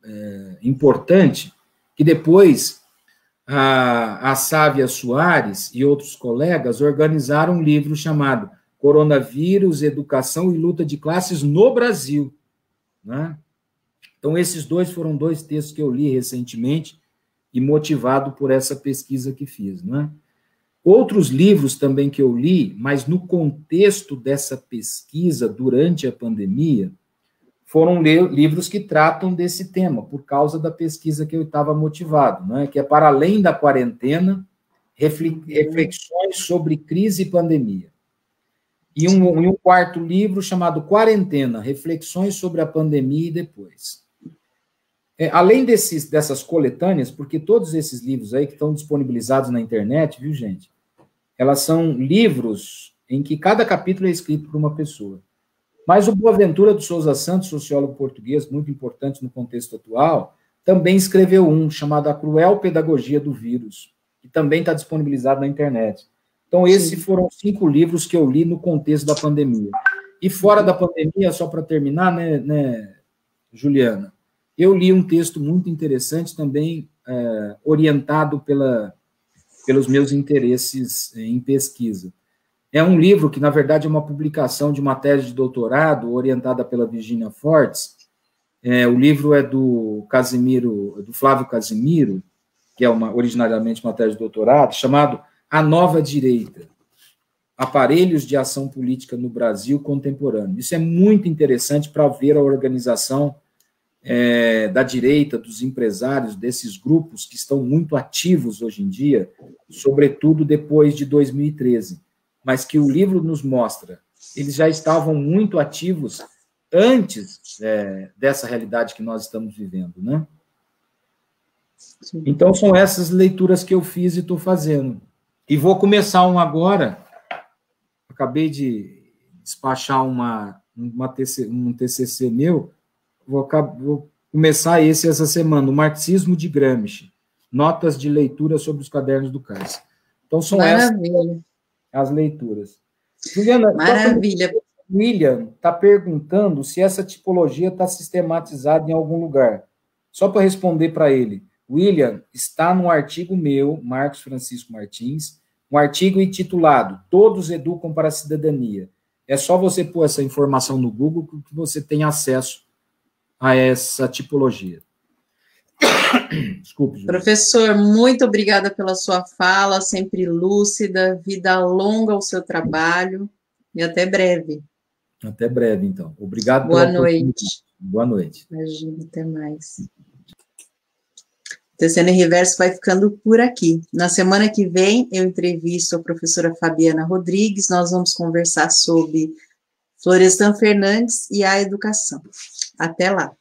é, importante que depois a, a Sávia Soares e outros colegas organizaram um livro chamado Coronavírus, Educação e Luta de Classes no Brasil. Né? Então, esses dois foram dois textos que eu li recentemente e motivado por essa pesquisa que fiz. Né? Outros livros também que eu li, mas no contexto dessa pesquisa durante a pandemia, foram livros que tratam desse tema, por causa da pesquisa que eu estava motivado, né? que é para além da quarentena, uhum. reflexões sobre crise e pandemia. E um, e um quarto livro chamado Quarentena, Reflexões sobre a Pandemia e Depois. É, além desses, dessas coletâneas, porque todos esses livros aí que estão disponibilizados na internet, viu, gente? Elas são livros em que cada capítulo é escrito por uma pessoa. Mas o Boaventura de Souza Santos, sociólogo português, muito importante no contexto atual, também escreveu um chamado A Cruel Pedagogia do Vírus, que também está disponibilizado na internet. Então, esses Sim. foram cinco livros que eu li no contexto da pandemia. E fora da pandemia, só para terminar, né, né, Juliana? Eu li um texto muito interessante também, é, orientado pela, pelos meus interesses em pesquisa, é um livro que, na verdade, é uma publicação de uma tese de doutorado orientada pela Virginia Fortes. É, o livro é do Casimiro, do Flávio Casimiro, que é uma, originariamente uma tese de doutorado, chamado A Nova Direita: Aparelhos de Ação Política no Brasil Contemporâneo. Isso é muito interessante para ver a organização é, da direita, dos empresários, desses grupos que estão muito ativos hoje em dia, sobretudo depois de 2013 mas que o livro nos mostra, eles já estavam muito ativos antes é, dessa realidade que nós estamos vivendo, né? Então são essas leituras que eu fiz e estou fazendo. E vou começar um agora. Acabei de despachar uma, uma TC, um TCC meu. Vou, vou começar esse essa semana, o Marxismo de Gramsci, notas de leitura sobre os cadernos do Cais. Então são Maravilha. essas as leituras. Juliana, Maravilha. William está perguntando se essa tipologia está sistematizada em algum lugar. Só para responder para ele, William, está no artigo meu, Marcos Francisco Martins, um artigo intitulado Todos Educam para a Cidadania. É só você pôr essa informação no Google que você tem acesso a essa tipologia.
Desculpe. Professor, muito obrigada pela sua fala, sempre lúcida, vida longa ao seu trabalho e até breve.
Até breve, então. Obrigado. Boa noite. Boa noite.
Imagina, até mais. em Reverso vai ficando por aqui. Na semana que vem, eu entrevisto a professora Fabiana Rodrigues. Nós vamos conversar sobre Florestan Fernandes e a educação. Até lá!